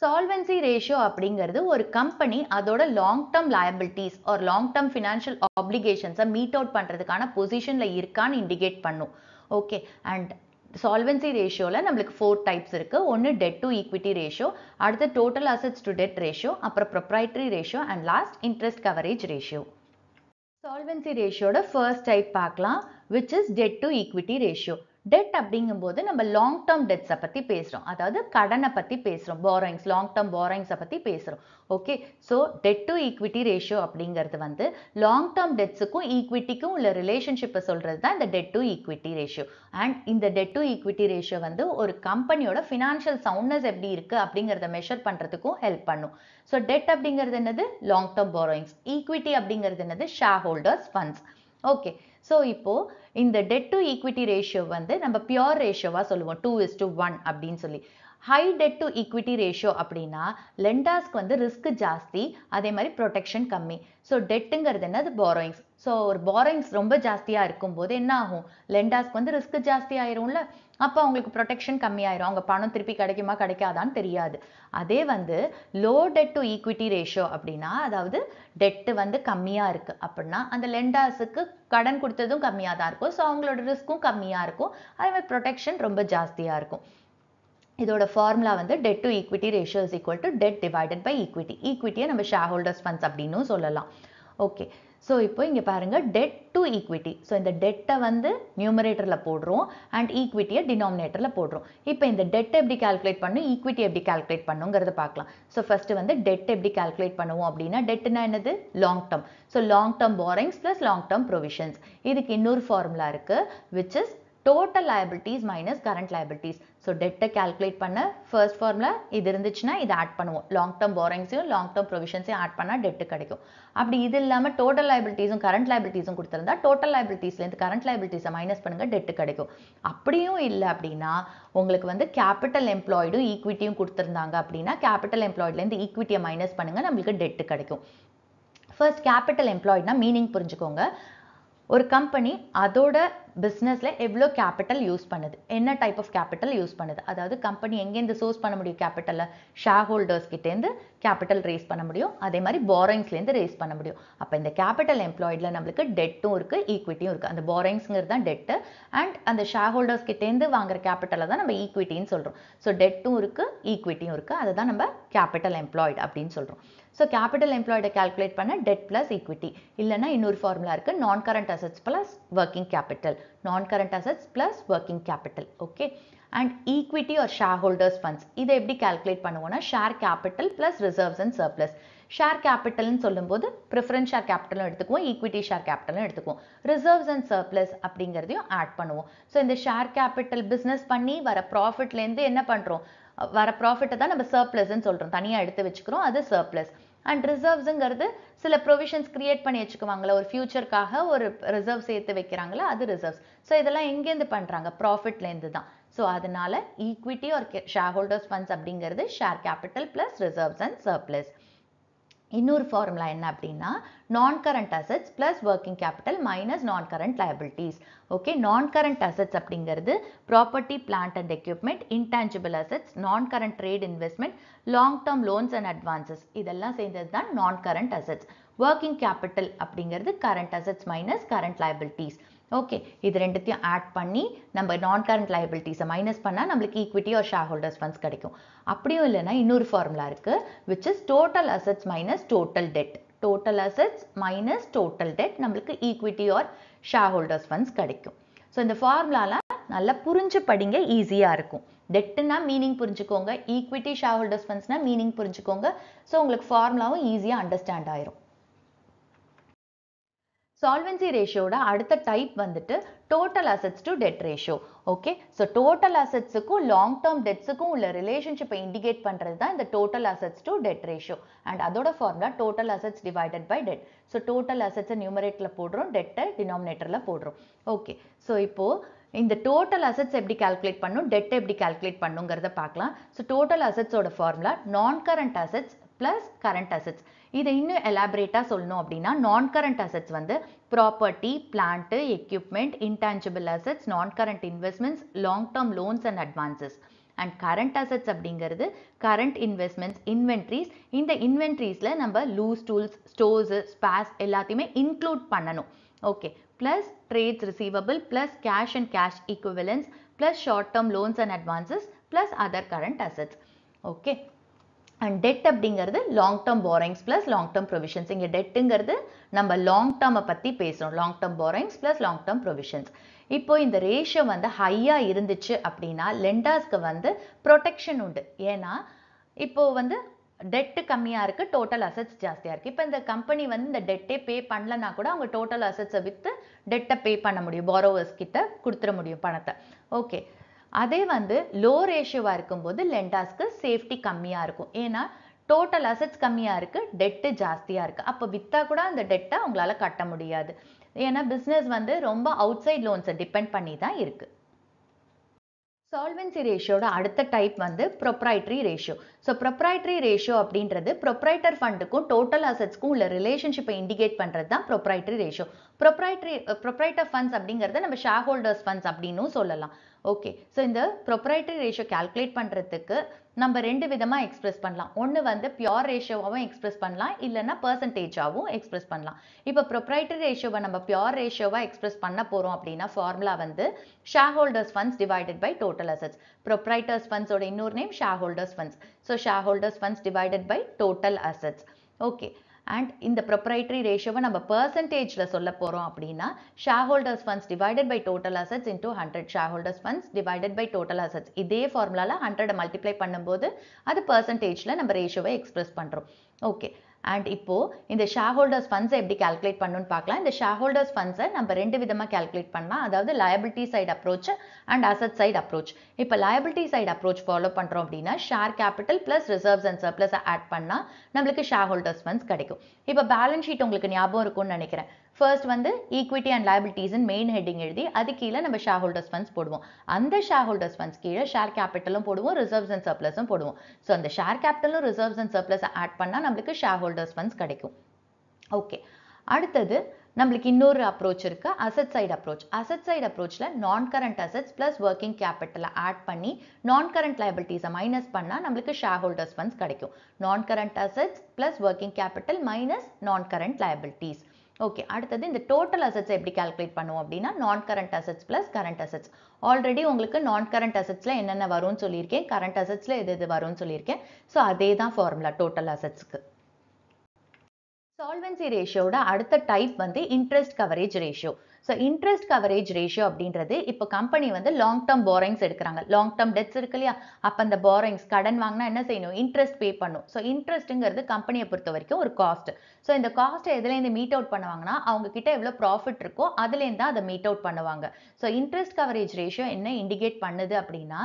சால்வென்சி ரேஷியோ அப்படிங்கிறது ஒரு கம்பெனி அதோட லாங் டேர்ம் லயபிலிட்டிஸ் ஒரு லாங் டேர்ம் ஃபினான்ஷியல் ஆப்ளிகேஷன்ஸை மீட் அவுட் பண்ணுறதுக்கான பொசிஷனில் இருக்கான்னு இண்டிகேட் பண்ணும் ஓகே அண்ட் சால்வென்சி ல நம்மளுக்கு ஃபோர் டைப்ஸ் இருக்குது ஒன்று டெட் டு ஈக்விட்டி ரேஷியோ அடுத்து total to debt debt ratio அப்புறம் ratio ratio and last interest coverage ratio solvency ட ஃபர்ஸ்ட் டைப் பார்க்கலாம் which is debt to equity ratio debt அப்படிங்கும்போது நம்ம லாங் டேர்ம் டெட்ஸை பற்றி பேசுகிறோம் அதாவது கடனை பற்றி பேசுகிறோம் பாரோயிங்ஸ் லாங் டேர்ம் பாரோயிங்ஸை பற்றி பேசுகிறோம் okay so debt to equity ratio அப்படிங்கிறது வந்து லாங் டேர்ம் டெட்ஸுக்கும் ஈக்விட்டிக்கும் உள்ள ரிலேஷன்ஷிப்பை சொல்கிறது தான் இந்த debt to equity ratio and இந்த டெட் டு ஈக்விட்டி ரேஷியோ வந்து ஒரு கம்பெனியோட ஃபினான்ஷியல் சவுண்ட்னஸ் எப்படி இருக்குது அப்படிங்கிறத மெஷர் பண்ணுறதுக்கும் ஹெல்ப் பண்ணும் ஸோ டெட் அப்படிங்கிறது என்னது லாங் டேர்ம் பாரோயிங்ஸ் ஈக்விட்டி அப்படிங்கிறது என்னது share holders funds okay so இப்போது இந்த டெட் டு ஈக்விட்டி ரேஷியோ வந்து நம்ம பியோர் ரேஷியோவாக சொல்லுவோம் டூ இஸ் டு ஒன் அப்படின்னு சொல்லி high debt to equity ratio அப்படின்னா லெண்டாஸ்க்கு வந்து ரிஸ்க் ஜாஸ்தி அதே மாதிரி ப்ரொடெக்ஷன் கம்மி ஸோ டெட்டுங்கிறது என்னது போரோயிங்ஸ் ஸோ ஒரு பாரிங்ஸ் ரொம்ப ஜாஸ்தியாக இருக்கும்போது என்ன ஆகும் லெண்டாஸ்க்கு வந்து ரிஸ்க் ஜாஸ்தி ஆயிரும்ல அப்போ அவங்களுக்கு ப்ரொடெக்ஷன் கம்மியாயிரும் அவங்க பணம் திருப்பி கிடைக்குமா கிடைக்காதான்னு தெரியாது அதே வந்து low debt to equity ratio அப்படின்னா அதாவது டெட்டு வந்து கம்மியாக இருக்குது அப்படின்னா அந்த லெண்டாஸுக்கு கடன் கொடுத்ததும் கம்மியாக தான் இருக்கும் ஸோ அவங்களோட ரிஸ்க்கும் கம்மியாக இருக்கும் அதே மாதிரி ப்ரொடெக்ஷன் ரொம்ப ஜாஸ்தியாக இருக்கும் இதோட ஃபார்முலா வந்து debt to equity ratios equal to debt divided by equity ஈக்விட்டியை நம்ம ஷேர் ஹோல்டர்ஸ் ஃபண்ட்ஸ் அப்படின்னும் சொல்லலாம் ஓகே ஸோ இப்போ இங்கே பாருங்கள் டெட் டு ஈக்விட்டி ஸோ இந்த டெட்டை வந்து நியூமரேட்டரில் போடுறோம் அண்ட் ஈக்விட்டியை டினாமினேட்டரில் போடுறோம் இப்போ இந்த டெட்டை எப்படி கால்குலேட் பண்ணும் ஈக்விட்டி எப்படி கால்குலேட் பண்ணுங்கிறத பார்க்கலாம் ஸோ ஃபஸ்ட்டு வந்து டெட்டை எப்படி கால்குலேட் பண்ணுவோம் அப்படின்னா டெட்டுனா என்னது long term so long term borrowings plus long term provisions இதுக்கு இன்னொரு ஃபார்முலா இருக்குது which is total liabilities minus current liabilities so டெட்டை கால்குலேட் பண்ண ஃபர்ஸ்ட் ஃபார்மில் இது இருந்துச்சுன்னா இதை ஆட் பண்ணுவோம் லாங் டேர்ம் போரிங்ஸையும் லாங் டேர்ம் ப்ரொவிஷன்ஸையும் ஆட் பண்ணால் டெட்டு கிடைக்கும் அப்படி இது இல்லாமல் டோட்டல் லயபிலிட்டிஸும் கரண்ட் லயபிலிட்டிஸும் கொடுத்துருந்தா டோட்டல் லயபிலிட்டிஸ்லேருந்து கரண்ட் லயபிலிட்டிஸை மைனஸ் பண்ணுங்கள் டெட்டு கிடைக்கும் அப்படியும் இல்லை அப்படின்னா உங்களுக்கு வந்து கேபிட்டல் எம்ப்ளாய்டும் ஈக்விட்டியும் கொடுத்துருந்தாங்க அப்படின்னா கேபிட்டல் எம்ப்ளாய்ட்லேருந்து ஈக்விட்டியை மைனஸ் பண்ணுங்கள் நம்மளுக்கு டெட்டு கிடைக்கும் ஃபர்ஸ்ட் கேபிட்டல் எம்ப்ளாய்ட்னா மீனிங் புரிஞ்சுக்கோங்க ஒரு கம்பெனி அதோட பிஸ்னஸில் எவ்வளோ கேபிட்டல் யூஸ் பண்ணுது என்ன டைப் ஆஃப் கேபிட்டல் யூஸ் பண்ணுது அதாவது கம்பெனி எங்கேருந்து சோர்ஸ் பண்ண முடியும் கேபிட்டலில் ஷேர் ஹோல்டர்ஸ் கிட்டேருந்து கேபிட்டல் ரேஸ் பண்ண முடியும் அதே மாதிரி பாரோயிங்ஸ்லேருந்து ரேஸ் பண்ண முடியும் அப்போ இந்த கேபிட்டல் எம்ப்ளாய்டில் நம்மளுக்கு டெட்டும் இருக்குது ஈக்விட்டியும் இருக்குது அந்த பாரோயிங்ஸுங்கிறது தான் டெட்டு அண்ட் அந்த ஷேர் ஹோல்டர்ஸ் கிட்டேருந்து வாங்குற கேபிட்டலில் தான் நம்ம ஈக்விட்டின்னு சொல்கிறோம் ஸோ டெட்டும் இருக்குது ஈக்விட்டியும் இருக்குது அதை தான் நம்ம கேபிட்டல் எம்ப்ளாய்டு அப்படின்னு சொல்கிறோம் ஸோ கேபிட்டல் எம்ப்ளாய்டை கால்குலேட் பண்ண டெட் ப்ளஸ் ஈக்விட்டி இல்லைனா இன்னொரு ஃபார்முலா இருக்குது நான் current assets plus working capital non-current assets plus working capital. Okay. And equity or share holders funds இதை எப்படி கால்குலேட் பண்ணுவோம்னா share capital plus reserves and surplus share கேபிட்டல்னு சொல்லும்போது ப்ரிஃபரன்ஸ் ஷேர் கேபிட்டலும் எடுத்துக்குவோம் ஈக்விட்டி ஷேர் கேபிட்டலும் எடுத்துக்குவோம் ரிசர்வ்ஸ் அண்ட் சர்ப்ளஸ் அப்படிங்கிறதையும் ஆட் பண்ணுவோம் ஸோ இந்த ஷேர் கேபிட்டல் பிஸ்னஸ் பண்ணி வர ப்ராஃபிட்லேருந்து என்ன பண்ணுறோம் வர ப்ராஃபிட்டை தான் நம்ம சர்ப்ளஸ்ன்னு சொல்கிறோம் தனியாக எடுத்து வச்சுக்கிறோம் அது சர்ப்ளஸ் அண்ட் ரிசர்வ்ஸுங்கிறது சில ப்ரொவிஷன்ஸ் கிரியேட் பண்ணி வச்சுக்குவாங்களே ஒரு ஃபியூச்சர்க்காக ஒரு ரிசர்வ் சேர்த்து வைக்கிறாங்களா அது ரிசர்வ்ஸ் ஸோ இதெல்லாம் எங்கேருந்து பண்ணுறாங்க ப்ராஃபிட்லேருந்து தான் ஸோ அதனால ஈக்விட்டி ஒரு ஷேர் ஹோல்டர்ஸ் ஃபண்ட்ஸ் அப்படிங்கிறது share capital plus reserves and surplus இன்னொரு ஃபார்முலா என்ன அப்படின்னா non-current assets plus working capital minus non-current liabilities. Okay, non-current assets அப்படிங்கருது property, plant and equipment, intangible assets, non-current trade investment, long-term loans and advances. இதல்லாம் சேர்ந்தது non-current assets. working capital அப்படிங்கருது current assets minus current liabilities. Okay, இது ரெண்டுத்தையும் add பண்ணி நம்ப non-current liabilities minus பண்ணா, நம்மளுக்கு equity or shareholders funds கடிக்கும். அப்படியும் இல்லைனா, இன்னுறு formula இருக்கு, which is total assets minus total debt. Total assets minus total debt நம்மளுக்கு ஈக்விட்டி ஆர் ஷேர் ஹோல்டர்ஸ் கடிக்கும் கிடைக்கும் ஸோ இந்த formulaல நல்லா புரிஞ்சு படிங்க ஈஸியாக இருக்கும் நாம் மீனிங் புரிஞ்சுக்கோங்க ஈக்விட்டி ஷேர் funds ஃபண்ட்ஸ்னா மீனிங் புரிஞ்சுக்கோங்க ஸோ உங்களுக்கு ஃபார்முலாவும் ஈஸியாக அண்டர்ஸ்டாண்ட் ஆயிரும் சால்வென்சி ரேஷியோட அடுத்த டைப் வந்துட்டு total assets to debt ratio okay so total அசட்ஸுக்கும் லாங் டேர்ம் டெட்ஸுக்கும் உள்ள ரிலேஷன்ஷிப்பை இண்டிகேட் பண்ணுறது தான் இந்த total assets to debt ratio and அதோட formula total assets divided by debt so total assets numerateல போடுறோம் டெட்டை denominatorல போடுறோம் ஓகே ஸோ இப்போ இந்த டோட்டல் assets எப்படி கால்குலேட் பண்ணும் debt எப்படி கால்குலேட் பண்ணுங்கிறத பார்க்கலாம் ஸோ டோட்டல் ஓட formula non-current assets plus current assets இதை இன்னும் எலாபரேட்டாக சொல்லணும் அப்படின்னா நான் கரண்ட் அசட்ஸ் வந்து property plant equipment intangible assets non current investments long term loans and advances and current assets அப்படிங்கிறது கரண்ட் இன்வெஸ்ட்மெண்ட்ஸ் இன்வென்ட்ரிஸ் இந்த இன்வென்ட்ரிஸில் நம்ம லூஸ் டூல்ஸ் ஸ்டோர்ஸு ஸ்பேஸ் எல்லாத்தையுமே இன்க்ளூட் பண்ணணும் okay plus trades receivable plus cash and cash equivalents plus short term loans and advances plus other current assets okay and debt அப்படிங்கிறது long term borrowings plus long term provisions இங்கே டெட்டுங்கிறது நம்ம long டேர்மை பற்றி பேசுகிறோம் long term borrowings plus long term provisions இப்போ இந்த ratio வந்து ஹையாக இருந்துச்சு அப்படின்னா லெண்டாஸ்க்கு வந்து ப்ரொடெக்ஷன் உண்டு ஏன்னா இப்போது வந்து டெட்டு கம்மியாக இருக்குது டோட்டல் அசட்ஸ் ஜாஸ்தியாக இருக்குது இப்போ இந்த கம்பெனி வந்து இந்த டெட்டே பே பண்ணலன்னா கூட அவங்க டோட்டல் அசட்ஸை விற்று டெட்டை பே பண்ண முடியும் பாரோவர்ஸ் கிட்ட கொடுத்துட முடியும் பணத்தை ஓகே அதே வந்து லோ ரேஷியோவாக இருக்கும்போது லெண்டாஸ்க்கு சேஃப்டி கம்மியாக இருக்கும் ஏன்னா டோட்டல் அசட்ஸ் கம்மியாக இருக்குது டெட்டு ஜாஸ்தியாக இருக்குது அப்போ விற்றா கூட அந்த டெட்டை அவங்களால கட்ட முடியாது ஏன்னா பிஸ்னஸ் வந்து ரொம்ப அவுட் சைட் லோன்ஸை டிபெண்ட் பண்ணி தான் இருக்குது சால்வென்சி ரேஷியோட அடுத்த டைப் வந்து proprietary ratio so proprietary ratio அப்படின்றது ப்ரொப்ரைட்டர் ஃபண்டுக்கும் டோட்டல் அசட்ஸ்க்கும் உள்ள ரிலேஷன்ஷிப்பை இண்டிகேட் பண்ணுறது தான் proprietary ratio proprietary proprietor funds அப்படிங்கிறத நம்ம ஷேர் ஹோல்டர்ஸ் ஃபண்ட்ஸ் அப்படின்னும் சொல்லலாம் ஓகே ஸோ இந்த ப்ரொப்ரைட்டரி ரேஷியோ கால்குலேட் பண்ணுறதுக்கு நம்ம ரெண்டு விதமாக எக்ஸ்பிரஸ் பண்ணலாம் ஒன்று வந்து பியோர் ரேஷியோவாகவும் எக்ஸ்பிரஸ் பண்ணலாம் இல்லைனா பர்சன்டேஜாகவும் எக்ஸ்பிரஸ் பண்ணலாம் இப்போ ப்ரொப்ரைட்டரி ரேஷியோவை நம்ம பியோர் ரேஷியோவாக எக்ஸ்பிரஸ் பண்ண போகிறோம் அப்படின்னா ஃபார்முலா வந்து share holders funds divided by total assets proprietors ஃபண்ட்ஸோட இன்னொரு name share holders funds so share holders funds divided by total assets okay and இந்த ப்ரொப்ரைட்ரி ரேஷியோவை நம்ம பர்சன்டேஜில் சொல்ல போகிறோம் அப்படின்னா share holders funds divided by total assets into hundred share holders funds divided by total assets இதே ஃபார்முலாவில் hundred multiply பண்ணும்போது அது பர்சன்டேஜில் நம்ம ரேஷியோவை எக்ஸ்பிரஸ் பண்ணுறோம் ஓகே அண்ட் இப்போ இந்த ஷேர் ஹோல்டர்ஸ் ஃபண்ட்ஸை எப்படி கால்குலேட் பண்ணணும்னு பார்க்கலாம் இந்த ஷேர் ஹோல்டர்ஸ் ஃபண்ட்ஸை நம்ம ரெண்டு விதமாக கால்குலேட் பண்ணலாம் அதாவது liability side approach and asset side approach இப்போ லயபிலிட்டி சைடு அப்ரோச் ஃபாலோ பண்ணுறோம் அப்படின்னா share capital plus reserves and சர்ப்ளஸை ஆட் பண்ணால் நம்மளுக்கு ஷேர் ஹோல்டர்ஸ் ஃபண்ட்ஸ் கிடைக்கும் இப்போ பேலன்ஸ் ஷீட் உங்களுக்கு ஞாபகம் இருக்கும்னு நினைக்கிறேன் ஃபர்ஸ்ட் வந்து ஈக்விட்டி அண்ட் லைபிலிட்டிஸ்னு மெயின் ஹெட்டிங் எழுதி அது கீழே நம்ம ஷேர் ஹோல்டர்ஸ் ஃபண்ட்ஸ் போடுவோம் அந்த ஷேர் ஹோல்டர்ஸ் ஃபண்ட்ஸ் கீழே ஷேர் கேபிட்டலும் போடுவோம் ரிசர்வ்ஸ் அண்ட் சர்ப்ளஸும் போடுவோம் ஸோ அந்த ஷேர் கேபிட்டலும் ரிசர்வ்ஸ் அண்ட் சர்ப்ளஸ் ஆட் பண்ணால் நம்மளுக்கு ஷேர் ஹோல்டர்ஸ் ஃபண்ட்ஸ் கிடைக்கும் ஓகே அடுத்தது நம்மளுக்கு இன்னொரு அப்ரோச் இருக்குது asset side approach asset side அப்ரோச்சில் non current assets plus working கேபிட்டலை ஆட் பண்ணி நான் கரண்ட் லைபிலிட்டிஸை மைனஸ் பண்ணால் நம்மளுக்கு ஷேர் ஹோல்டர்ஸ் ஃபண்ட்ஸ் கிடைக்கும் non current assets plus working capital minus non current liabilities okay அடுத்தது இந்த டோட்டல் அசட்ஸ் எப்படி கால்குலேட் பண்ணுவோம் அப்படின்னா non current assets plus current assets already உங்களுக்கு நான் கரண்ட் அசட்ஸில் என்னென்ன வரும்னு சொல்லியிருக்கேன் கரண்ட் அசட்ஸில் எது எது வரும்னு சொல்லியிருக்கேன் ஸோ அதே தான் ஃபார்முலா டோட்டல் அசட்ஸுக்கு சால்வன்சி ரேஷியோட அடுத்த டைப் வந்து interest coverage ratio so interest coverage ratio அப்படின்றது இப்போ கம்பெனி வந்து லாங் டேர்ம் போரிங்ஸ் எடுக்கிறாங்க லாங் டேர்ம் டெட்ஸ் இருக்கு இல்லையா அப்போ அந்த போரிங்ஸ் கடன் வாங்கினா என்ன செய்யணும் இன்ட்ரெஸ்ட் பே பண்ணும் ஸோ இன்ட்ரெஸ்ட்டுங்கிறது கம்பெனியை பொறுத்த வரைக்கும் ஒரு காஸ்ட் ஸோ இந்த காஸ்ட்டை எதுலேருந்து மீட் அவுட் பண்ணுவாங்கன்னா அவங்க கிட்ட எவ்வளோ ப்ராஃபிட் இருக்கோ அதுலேருந்து தான் அதை மீட் அவுட் பண்ணுவாங்க ஸோ இன்ட்ரெஸ்ட் கவரேஜ் ரேஷியோ என்ன இண்டிகேட் பண்ணுது அப்படின்னா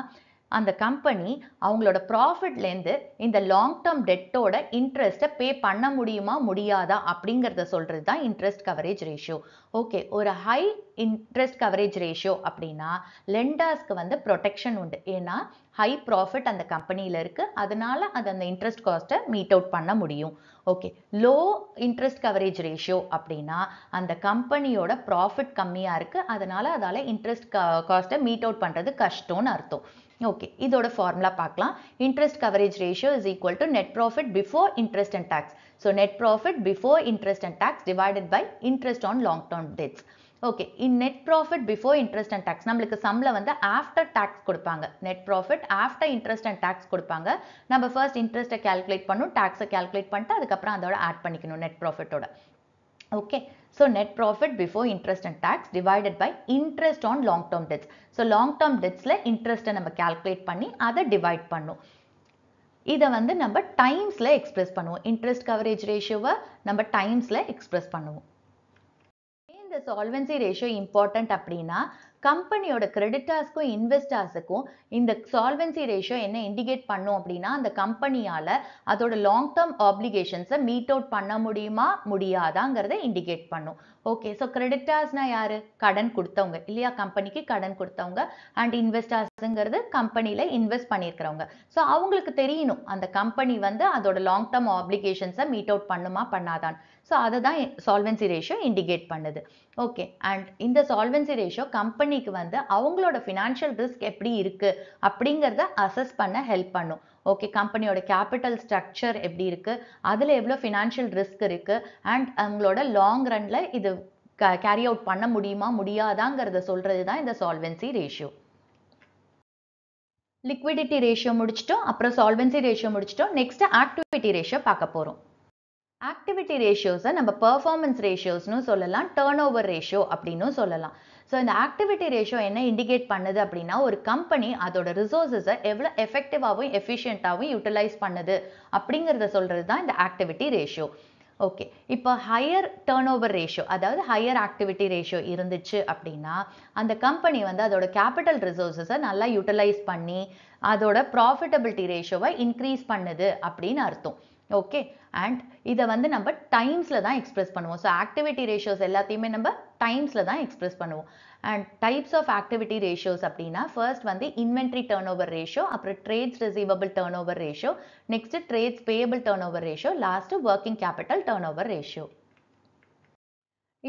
அந்த கம்பெனி அவங்களோட ப்ராஃபிட்லேருந்து இந்த லாங் டேர்ம் டெட்டோட இன்ட்ரெஸ்ட்டை பே பண்ண முடியுமா முடியாதா அப்படிங்கிறத சொல்கிறது தான் இன்ட்ரெஸ்ட் கவரேஜ் ரேஷியோ ஓகே ஒரு ஹை இன்ட்ரெஸ்ட் கவரேஜ் ரேஷியோ அப்படின்னா லெண்டர்ஸ்க்கு வந்து ப்ரொடெக்ஷன் உண்டு ஏன்னா ஹை ப்ராஃபிட் அந்த கம்பெனியில் இருக்குது அதனால் அது அந்த இன்ட்ரெஸ்ட் காஸ்ட்டை மீட் அவுட் பண்ண முடியும் okay low interest coverage ratio அப்படின்னா அந்த கம்பெனியோட ப்ராஃபிட் கம்மியாக இருக்குது அதனால் அதால் இன்ட்ரெஸ்ட் காஸ்ட்டை மீட் அவுட் பண்ணுறது கஷ்டம்னு அர்த்தம் ஓகே இதோட ஃபார்முலா பார்க்கலாம் interest coverage ratio is equal to net profit before interest and tax so net profit before interest and tax divided by interest on long term debts okay in net profit before interest and tax நம்மளுக்கு சம்மில் வந்து after tax கொடுப்பாங்க net profit after interest and tax கொடுப்பாங்க நம்ம first இன்ட்ரெஸ்ட்டை calculate பண்ணும் டேக்ஸை calculate பண்ணிட்டு அதுக்கப்புறம் அதோட ஆட் பண்ணிக்கணும் நெட் ப்ராஃபிட்டோட okay So net profit before interest and tax divided by interest on long term debts. So long term debts debtsல interest நம்ம calculate பண்ணி அதை divide பண்ணும் இதை வந்து நம்ம டைம்ஸில் எக்ஸ்பிரஸ் பண்ணுவோம் இன்ட்ரெஸ்ட் கவரேஜ் ரேஷியோவை நம்ம டைம்ஸில் எக்ஸ்பிரஸ் பண்ணுவோம் இந்த solvency ratio important அப்படின்னா கம்பெனியோட கிரெடிட்டார்ஸ்க்கும் இன்வெஸ்டர்ஸுக்கும் இந்த சால்வென்சி ரேஷியோ என்ன இண்டிகேட் பண்ணும் அப்படின்னா அந்த கம்பெனியால் அதோட லாங் டேர்ம் ஆப்ளிகேஷன்ஸை மீட் அவுட் பண்ண முடியுமா முடியாதாங்கிறத இண்டிகேட் பண்ணும் ஓகே ஸோ கிரெடிட்டார்ஸ்னால் யார் கடன் கொடுத்தவங்க இல்லையா கம்பெனிக்கு கடன் கொடுத்தவங்க அண்ட் இன்வெஸ்டர்ஸுங்கிறது கம்பெனியில் இன்வெஸ்ட் பண்ணியிருக்கிறவங்க ஸோ அவங்களுக்கு தெரியணும் அந்த கம்பெனி வந்து அதோட லாங் டேர்ம் ஆப்ளிகேஷன்ஸை மீட் அவுட் பண்ணுமா பண்ணாதான் ஸோ அதை தான் சால்வென்சி ரேஷியோ இண்டிகேட் பண்ணுது ஓகே அண்ட் இந்த சால்வென்சி ரேஷியோ கம்பெனிக்கு வந்து அவங்களோட ஃபினான்ஷியல் ரிஸ்க் எப்படி இருக்குது அப்படிங்கிறத அசஸ் பண்ண ஹெல்ப் பண்ணும் ஓகே கம்பெனியோட கேபிட்டல் ஸ்ட்ரக்சர் எப்படி இருக்குது அதில் எவ்வளோ ஃபினான்ஷியல் ரிஸ்க் இருக்குது அண்ட் அவங்களோட லாங் ரனில் இது க கேரி அவுட் பண்ண முடியுமா முடியாதாங்கிறத சொல்கிறது தான் இந்த சால்வென்சி ரேஷியோ லிக்விடிட்டி ரேஷியோ முடிச்சிட்டோம் அப்புறம் சால்வென்சி ரேஷியோ முடிச்சிட்டோம் நெக்ஸ்ட் ஆக்டிவிட்டி ரேஷியோ பார்க்க போகிறோம் ஆக்டிவிட்டி ரேஷியோஸை நம்ம பர்ஃபார்மன்ஸ் ரேஷியோஸ்னு சொல்லலாம் டேர்ன் ஓவர் ரேஷியோ அப்படின்னு சொல்லலாம் ஸோ இந்த ஆக்டிவிட்டி ரேஷியோ என்ன இண்டிகேட் பண்ணுது அப்படின்னா ஒரு கம்பெனி அதோட ரிசோர்ஸஸை எவ்வளோ எஃபெக்டிவாகவும் எஃபிஷியண்ட்டாகவும் யூட்டிலைஸ் பண்ணுது அப்படிங்கிறத சொல்கிறது தான் இந்த ஆக்டிவிட்டி ரேஷியோ ஓகே இப்போ ஹையர் டேர்ன் ஓவர் ரேஷியோ அதாவது ஹையர் ஆக்டிவிட்டி ரேஷியோ இருந்துச்சு அப்படின்னா அந்த கம்பெனி வந்து அதோட கேபிட்டல் ரிசோர்ஸஸை நல்லா யூட்டிலைஸ் பண்ணி அதோட ப்ராஃபிட்டபிலிட்டி ரேஷியோவை இன்க்ரீஸ் பண்ணுது அப்படின்னு அர்த்தம் ஓகே அண்ட் இதை வந்து நம்ம டைம்ஸில் தான் எக்ஸ்பிரஸ் பண்ணுவோம் ஸோ ஆக்டிவிட்டி ரேஷியோஸ் எல்லாத்தையுமே நம்ம டைம்ஸில் தான் எக்ஸ்பிரஸ் பண்ணுவோம் and types of activity ratios அப்படின்னா ஃபர்ஸ்ட் வந்து இன்வென்ட்ரி டேர்ன் ஓவர் ரேஷியோ அப்புறம் trades receivable turnover ratio next trades payable turnover ratio last working capital turnover ratio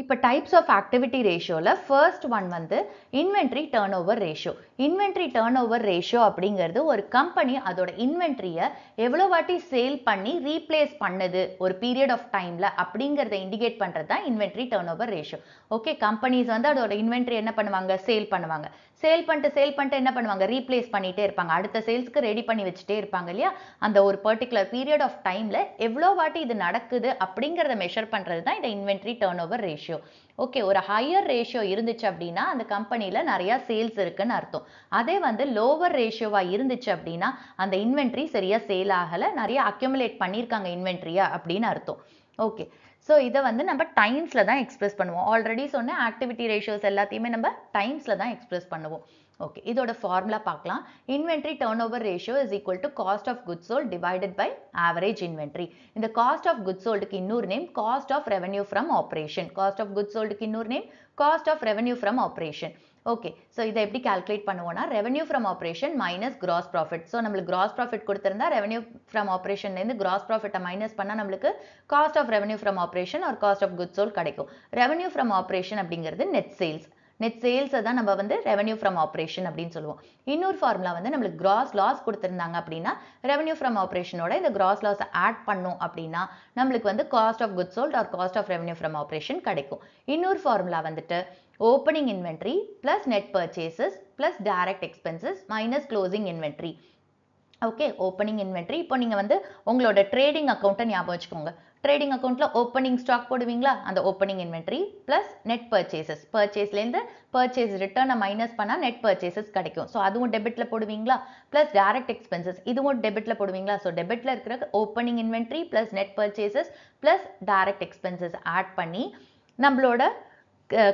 இப்போ types of activity ரேஷியோவில் first one வந்து inventory turnover ratio inventory turnover ratio அப்படிங்கிறது ஒரு company அதோட இன்வென்ட்ரியை எவ்வளோ வாட்டி sale பண்ணி replace பண்ணுது ஒரு பீரியட் ஆஃப் டைமில் அப்படிங்கிறத இண்டிகேட் பண்ணுறது தான் inventory turnover ratio okay companies வந்து அதோட இன்வென்ட்ரி என்ன பண்ணுவாங்க சேல் பண்ணுவாங்க சேல் பண்ணிட்டு சேல் பண்ணிட்டு என்ன பண்ணுவாங்க ரீப்ளேஸ் பண்ணிகிட்டே இருப்பாங்க அடுத்த சேல்ஸ்க்கு ரெடி பண்ணி வச்சுட்டே இருப்பாங்க இல்லையா அந்த ஒரு பர்டிகுலர் பீரியட் ஆஃப் டைமில் எவ்வளோ வாட்டி இது நடக்குது அப்படிங்கிறத மெஷர் பண்ணுறது தான் இந்த inventory turnover ratio okay ஒரு ஹையர் ரேஷியோ இருந்துச்சு அப்படின்னா அந்த கம்பெனியில் நிறையா சேல்ஸ் இருக்குன்னு அர்த்தம் அதே வந்து லோவர் ரேஷியோவாக இருந்துச்சு அப்படின்னா அந்த இன்வென்ட்ரி சரியாக சேல் ஆகலை நிறைய அக்யூமுலேட் பண்ணியிருக்காங்க இன்வென்ட்ரியா அப்படின்னு அர்த்தம் ஓகே ஸோ இதை வந்து நம்ம டைம்ஸில் தான் எக்ஸ்பிரஸ் பண்ணுவோம் ஆல்ரெடி சொன்ன ஆக்டிவிட்டி ரேஷியோஸ் எல்லாத்தையுமே நம்ம டைம்ஸில் தான் எக்ஸ்பிரஸ் பண்ணுவோம் ஓகே இதோட ஃபார்முலா பார்க்கலாம் inventory turnover ratio is equal to cost of good sold divided by average inventory இந்த காஸ்ட் ஆஃப் குட் சோல்டுக்கு இன்னொரு name cost of revenue from operation cost of good சோல்டுக்கு இன்னொரு name cost of revenue from operation okay so இதை எப்படி calculate பண்ணுவோம்னா revenue from operation minus gross profit so நம்மளுக்கு gross profit கொடுத்துருந்தா ரெவன்யூ ஃப்ரம் ஆப்ரேஷன்லேருந்து கிராஸ் ப்ராஃபிட்டை மைனஸ் பண்ணால் நம்மளுக்கு cost of revenue from operation or cost of good sold கிடைக்கும் ரெவன்யூ ஃப்ரம் ஆப்ரேஷன் அப்படிங்கிறது நெட் சேல்ஸ் நெட் சேல்ஸை தான் நம்ம வந்து ரெவன்யூ ஃப்ரம் ஆப்ரேஷன் அப்படின்னு சொல்லுவோம் இன்னொரு ஃபார்முலா வந்து நம்மளுக்கு கிராஸ் லாஸ் கொடுத்துருந்தாங்க அப்படின்னா ரெவன்யூ ஃப்ரம் ஆப்ரேஷனோட இந்த கிராஸ் லாஸ் ஆட் பண்ணோம் அப்படின்னா நம்மளுக்கு வந்து cost of good sold or cost of revenue from operation கிடைக்கும் இன்னொரு ஃபார்முலா வந்துட்டு opening inventory plus net purchases plus direct expenses minus closing inventory okay opening inventory இப்போ நீங்கள் வந்து உங்களோட ட்ரேடிங் அக்கௌண்ட்டை ஞாபகம் வச்சுக்கோங்க ட்ரேடிங் அக்கௌண்ட்டில் ஓப்பனிங் ஸ்டாக் போடுவீங்களா அந்த opening inventory plus net purchases பர்ச்சேஸ்லேருந்து பர்ச்சேஸ் ரிட்டர்னை மைனஸ் பண்ணால் நெட் பர்ச்சேசஸ் கிடைக்கும் ஸோ அதுவும் டெபிட்டில் போடுவீங்களா ப்ளஸ் டேரக்ட் எக்ஸ்பென்சஸ் இதுவும் டெபிட்டில் போடுவீங்களா ஸோ டெபிட்டில் இருக்கிற opening inventory plus net purchases plus direct expenses add பண்ணி நம்மளோட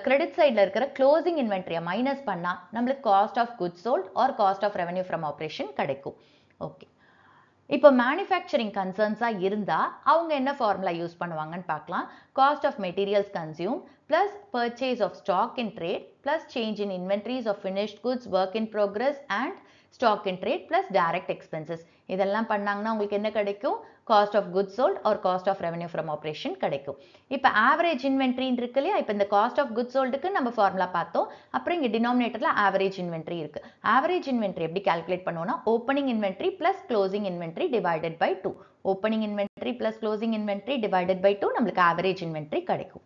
கிரெடிட் சைடில் இருக்கிற க்ளோசிங் இன்வென்ட்ரியை மைனஸ் பண்ணால் நம்மளுக்கு cost of goods sold or cost of revenue from operation கிடைக்கும் ஓகே இப்போ மேனுஃபேக்சரிங் கன்சர்ன்ஸாக இருந்தால் அவங்க என்ன ஃபார்முலா யூஸ் பண்ணுவாங்கன்னு பார்க்கலாம் cost of materials consumed plus purchase of stock in trade plus change in inventories of finished goods work in progress and stock in trade plus direct expenses இதெல்லாம் பண்ணாங்கன்னா உங்களுக்கு என்ன கிடைக்கும் cost of good sold or cost of revenue from operation கிடைக்கும் இப்போ average இன்வென்ட்ரின்னு இருக்கு இல்லையா இப்போ இந்த காஸ்ட் ஆஃப் குட் சோல்டுக்கு நம்ம ஃபார்முலா பார்த்தோம் அப்புறம் இங்கே டினாமினேட்டரில் ஆவரேஜ் இன்வென்ட்ரி இருக்கு ஆவரேஜ் இன்வென்ட்ரி எப்படி கால்குலேட் பண்ணுவோம்னா opening inventory plus closing inventory divided by two opening inventory plus closing inventory divided by two நம்மளுக்கு ஆவரேஜ் இன்வென்ட்ரி கிடைக்கும்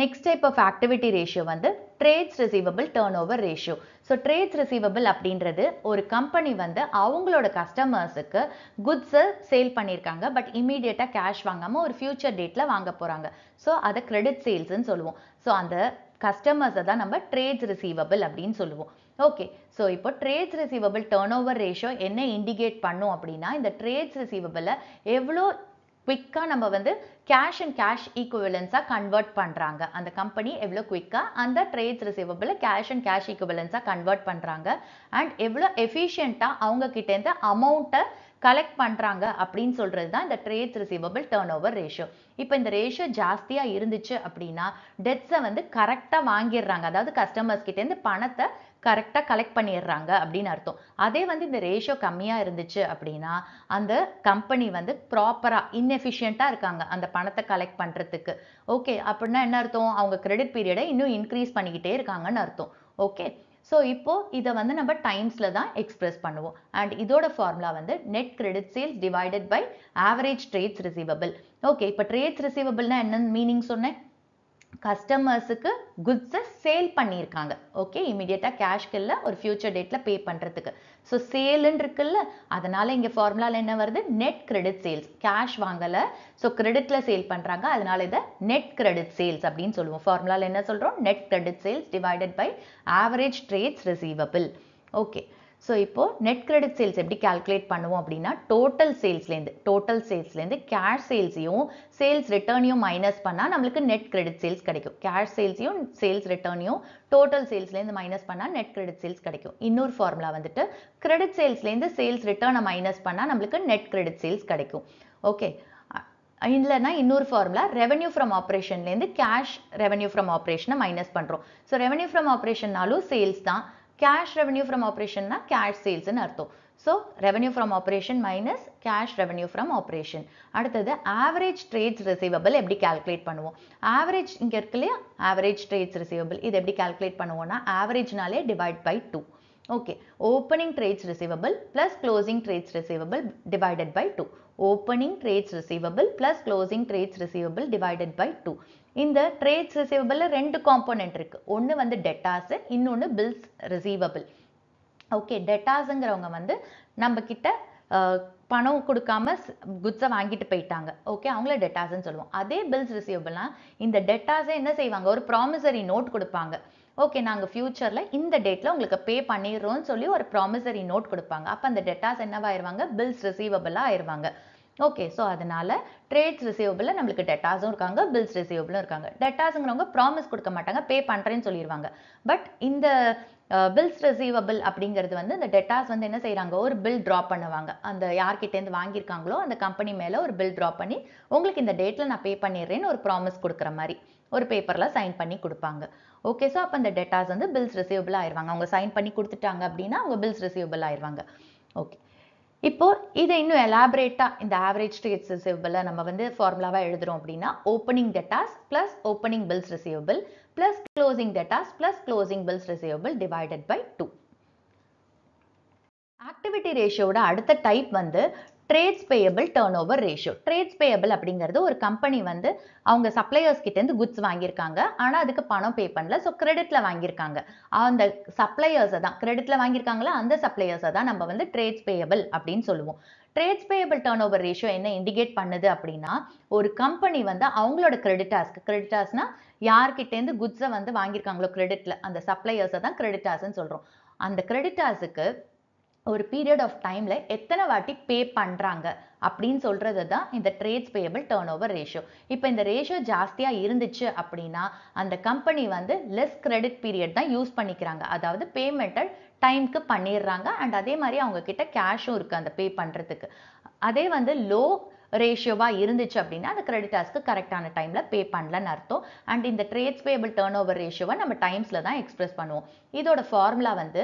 next type of activity ratio வந்து trades receivable Turnover over ratio so Receivable receivable அப்படின்றது ஒரு company வந்து அவங்களோட கஸ்டமர்ஸுக்கு குட்ஸை sale பண்ணியிருக்காங்க பட் immediate கேஷ் வாங்காமல் ஒரு dateல டேட்டில் போராங்க. போகிறாங்க ஸோ அதை sales சேல்ஸ்ன்னு சொல்லுவோம் ஸோ அந்த கஸ்டமர்ஸை தான் நம்ம Trades ரிசீவபிள் அப்படின்னு சொல்லுவோம் ஓகே ஸோ இப்போ Trades receivable Turnover over ratio என்ன இண்டிகேட் பண்ணும் அப்படின்னா இந்த Trades Receivable எவ்வளோ குவிக்காக நம்ம வந்து கேஷ் அண்ட் கேஷ் ஈக்குவலன்ஸாக கன்வெர்ட் பண்ணுறாங்க அந்த கம்பெனி எவ்வளோ குவிக்காக அந்த ட்ரேட்ஸ் ரிசீவபிளை கேஷ் அண்ட் கேஷ் ஈக்குவலன்ஸாக கன்வெர்ட் பண்ணுறாங்க அண்ட் எவ்வளோ எஃபிஷியண்ட்டாக கிட்டேருந்து அமௌண்ட்டை கலெக்ட் பண்ணுறாங்க அப்படின்னு சொல்கிறது தான் இந்த trades receivable turnover ratio இப்போ இந்த ரேஷியோ ஜாஸ்தியாக இருந்துச்சு அப்படின்னா டெட்ஸை வந்து கரெக்டாக வாங்கிடுறாங்க அதாவது கஸ்டமர்ஸ் கிட்டேருந்து பணத்தை கரெக்டாக கலெக்ட் பண்ணிடுறாங்க அப்படின்னு அர்த்தம் அதே வந்து இந்த ரேஷியோ கம்மியாக இருந்துச்சு அப்படின்னா அந்த கம்பெனி வந்து ப்ராப்பராக இன்எஃபிஷியண்ட்டாக இருக்காங்க அந்த பணத்தை கலெக்ட் பண்ணுறதுக்கு ஓகே அப்படின்னா என்ன அர்த்தம் அவங்க கிரெடிட் பீரியடை இன்னும் இன்க்ரீஸ் பண்ணிக்கிட்டே இருக்காங்கன்னு அர்த்தம் ஓகே ஸோ இப்போது இதை வந்து நம்ம டைம்ஸில் தான் எக்ஸ்பிரஸ் பண்ணுவோம் அண்ட் இதோட ஃபார்முலா வந்து net credit sales divided by average trades receivable okay இப்போ ட்ரேட்ஸ் ரிசீவபிள்னா என்னென்னு மீனிங் சொன்னேன் கஸ்டமர்ஸுக்கு குட்ஸை சேல் பண்ணியிருக்காங்க ஓகே இமீடியட்டாக கேஷ்க்கு இல்லை ஒரு ஃபியூச்சர் டேட்டில் பே பண்ணுறதுக்கு ஸோ சேலுன்னு இருக்குல்ல அதனால் இங்கே ஃபார்முலாவில் என்ன வருது நெட் கிரெடிட் சேல்ஸ் கேஷ் வாங்கலை ஸோ கிரெடிட்டில் சேல் பண்ணுறாங்க அதனால் இதை நெட் கிரெடிட் சேல்ஸ் அப்படின்னு சொல்லுவோம் ஃபார்முலாவில் என்ன சொல்கிறோம் net credit sales divided by average trades receivable okay so இப்போது நெட் கிரெடிட் சேல்ஸ் எப்படி கால்குலேட் பண்ணுவோம் அப்படின்னா டோட்டல் சேல்ஸ்லேருந்து டோட்டல் சேல்ஸ்லேருந்து கேஷ் சேல்ஸையும் சேல்ஸ் ரிட்டர்னையும் மைனஸ் பண்ணால் நம்மளுக்கு நெட் கிரெடிட் சேல்ஸ் கிடைக்கும் கேஷ் சேல்ஸையும் சேல்ஸ் ரிட்டர்னையும் டோட்டல் சேல்ஸ்லேருந்து மைனஸ் பண்ணால் நெட் கிரெடிட் சேல்ஸ் கிடைக்கும் இன்னொரு ஃபார்முலா வந்துட்டு கிரெடிட் சேல்ஸ்லேருந்து சேல்ஸ் ரிட்டர்னை மைனஸ் பண்ணால் நம்மளுக்கு நெட் கிரெடிட் சேல்ஸ் கிடைக்கும் ஓகே இல்லைன்னா இன்னொரு formula revenue from ஆப்ரேஷன்லேருந்து cash revenue from ஆப்ரேஷனை மைனஸ் பண்ணுறோம் ஸோ ரெவன்யூ ஃப்ரம் ஆப்ரேஷன்னாலும் சேல்ஸ் தான் ಕ್ಯಾಶ್ ರೆವೆನ್ಯೂ ಫ್ರಮ್ ಆಪರೇಷನ್ನ ಕ್ಯಾಶ್ சேல்ஸ்னு அர்த்தம் so revenue from operation minus cash revenue from operation அடுத்தது ஆவரேஜ் ட்ரேட்ஸ் ரிசீவபிள் எப்படி கால்குலேட் பண்ணுவோம் ஆவரேஜ் இங்கே இருக்கு இல்லையா ஆவரேஜ் ட்ரேட்ஸ் ரிசீவபிள் இது எப்படி கால்குலேட் பண்ணுவோம்னா ஆவரேஜ்னாலே divide by two okay opening trades receivable plus closing trades receivable divided by two opening trades receivable plus closing trades receivable divided by two இந்த ட்ரேட்ஸ் ரிசீவபிளில் ரெண்டு காம்போனெண்ட் இருக்குது ஒன்று வந்து டெட்டாஸு இன்னொன்று பில்ஸ் ரிசீவபிள் ஓகே டெட்டாஸுங்கிறவங்க வந்து நம்மக்கிட்ட பணம் கொடுக்காம குட்ஸை வாங்கிட்டு போயிட்டாங்க ஓகே அவங்கள டெட்டாஸ்ன்னு சொல்லுவோம் அதே பில்ஸ் ரிசீவபிள்லாம் இந்த டெட்டாஸே என்ன செய்வாங்க ஒரு ப்ராமிசரி நோட் கொடுப்பாங்க ஓகே நாங்கள் ஃப்யூச்சரில் இந்த டேட்டில் உங்களுக்கு பே பண்ணிடுறோம்னு சொல்லி ஒரு ப்ராமிசரி நோட் கொடுப்பாங்க அப்போ அந்த டெட்டாஸ் என்னவாயிருவாங்க பில்ஸ் ரிசீவபிளாக ஆயிடுவாங்க ஓகே ஸோ அதனால ட்ரேட்ஸ் ரிசீவபிளில் நம்மளுக்கு டெட்டாஸும் இருக்காங்க பில்ஸ் ரிசீவபிளும் இருக்காங்க டெட்டாஸுங்கிறவங்க ப்ராமிஸ் கொடுக்க மாட்டாங்க பே பண்ணுறேன்னு சொல்லிடுவாங்க பட் இந்த பில்ஸ் ரிசீவபிள் அப்படிங்கிறது வந்து இந்த டெட்டாஸ் வந்து என்ன செய்கிறாங்க ஒரு பில் ட்ராப் பண்ணுவாங்க அந்த யார்கிட்டேருந்து வாங்கியிருக்காங்களோ அந்த கம்பெனி மேலே ஒரு பில் ட்ராப் பண்ணி உங்களுக்கு இந்த டேட்டில் நான் பே பண்ணிடுறேன்னு ஒரு ப்ராமிஸ் கொடுக்குற மாதிரி ஒரு பேப்பரில் சைன் பண்ணி கொடுப்பாங்க ஓகே ஸோ அப்போ அந்த டெட்டாஸ் வந்து பில்ஸ் ரிசீவபிள் ஆயிடுவாங்க அவங்க சைன் பண்ணி கொடுத்துட்டாங்க அப்படின்னா அவங்க பில்ஸ் ரிசீவபிள் ஆயிடுவாங்க ஓகே இப்போ இதை இன்னும் எலாபரேட்டாக இந்த ஆவரேஜ் ட்ரேட்ஸ் நம்ம வந்து ஃபார்முலாவாக எழுதுறோம் அப்படின்னா opening debtors plus opening bills receivable plus closing debtors plus closing bills receivable divided by two activity ரேஷியோட அடுத்த டைப் வந்து trades payable turnover ratio trades payable அப்படிங்கிறது ஒரு கம்பெனி வந்து அவங்க சப்ளையர்ஸ் கிட்டேருந்து குட்ஸ் வாங்கியிருக்காங்க ஆனால் அதுக்கு பணம் பே பண்ணல ஸோ கிரெடிட்டில் வாங்கியிருக்காங்க அந்த சப்ளையர்ஸை தான் கிரெடிட்டில் வாங்கியிருக்காங்களா அந்த சப்ளையர்ஸை தான் நம்ம வந்து ட்ரேட்ஸ் பேயபிள் அப்படின்னு சொல்லுவோம் trades payable turnover ratio என்ன இண்டிகேட் பண்ணுது அப்படின்னா ஒரு கம்பெனி வந்து அவங்களோட கிரெடிட்டாஸ்க்கு கிரெடிட்டாஸ்னா யார்கிட்டேருந்து குட்ஸை வந்து வாங்கியிருக்காங்களோ கிரெடிட்டில் அந்த சப்ளையர்ஸை தான் கிரெடிட்டாஸ்ன்னு சொல்கிறோம் அந்த கிரெடிட்டாஸுக்கு ஒரு பீரியட் ஆஃப் டைமில் எத்தனை வாட்டி பே பண்ணுறாங்க அப்படின்னு சொல்கிறது தான் இந்த trades payable turnover ratio இப்போ இந்த ரேஷியோ ஜாஸ்தியாக இருந்துச்சு அப்படின்னா அந்த கம்பெனி வந்து லெஸ் கிரெடிட் பீரியட் தான் யூஸ் பண்ணிக்கிறாங்க அதாவது பேமெண்ட்டை டைமுக்கு பண்ணிடுறாங்க அண்ட் அதே மாதிரி அவங்கக்கிட்ட கேஷும் இருக்குது அந்த பே பண்ணுறதுக்கு அதே வந்து லோ ரேஷியோவாக இருந்துச்சு அப்படின்னா அந்த கிரெடிட்டர்ஸ்க்கு கரெக்டான டைமில் பே பண்ணலன்னு அர்த்தம் அண்ட் இந்த ட்ரேட்ஸ் பேபிள் டேர்ன் ஓவர் ரேஷியோவை நம்ம டைம்ஸில் தான் எக்ஸ்பிரஸ் பண்ணுவோம் இதோட ஃபார்முலா வந்து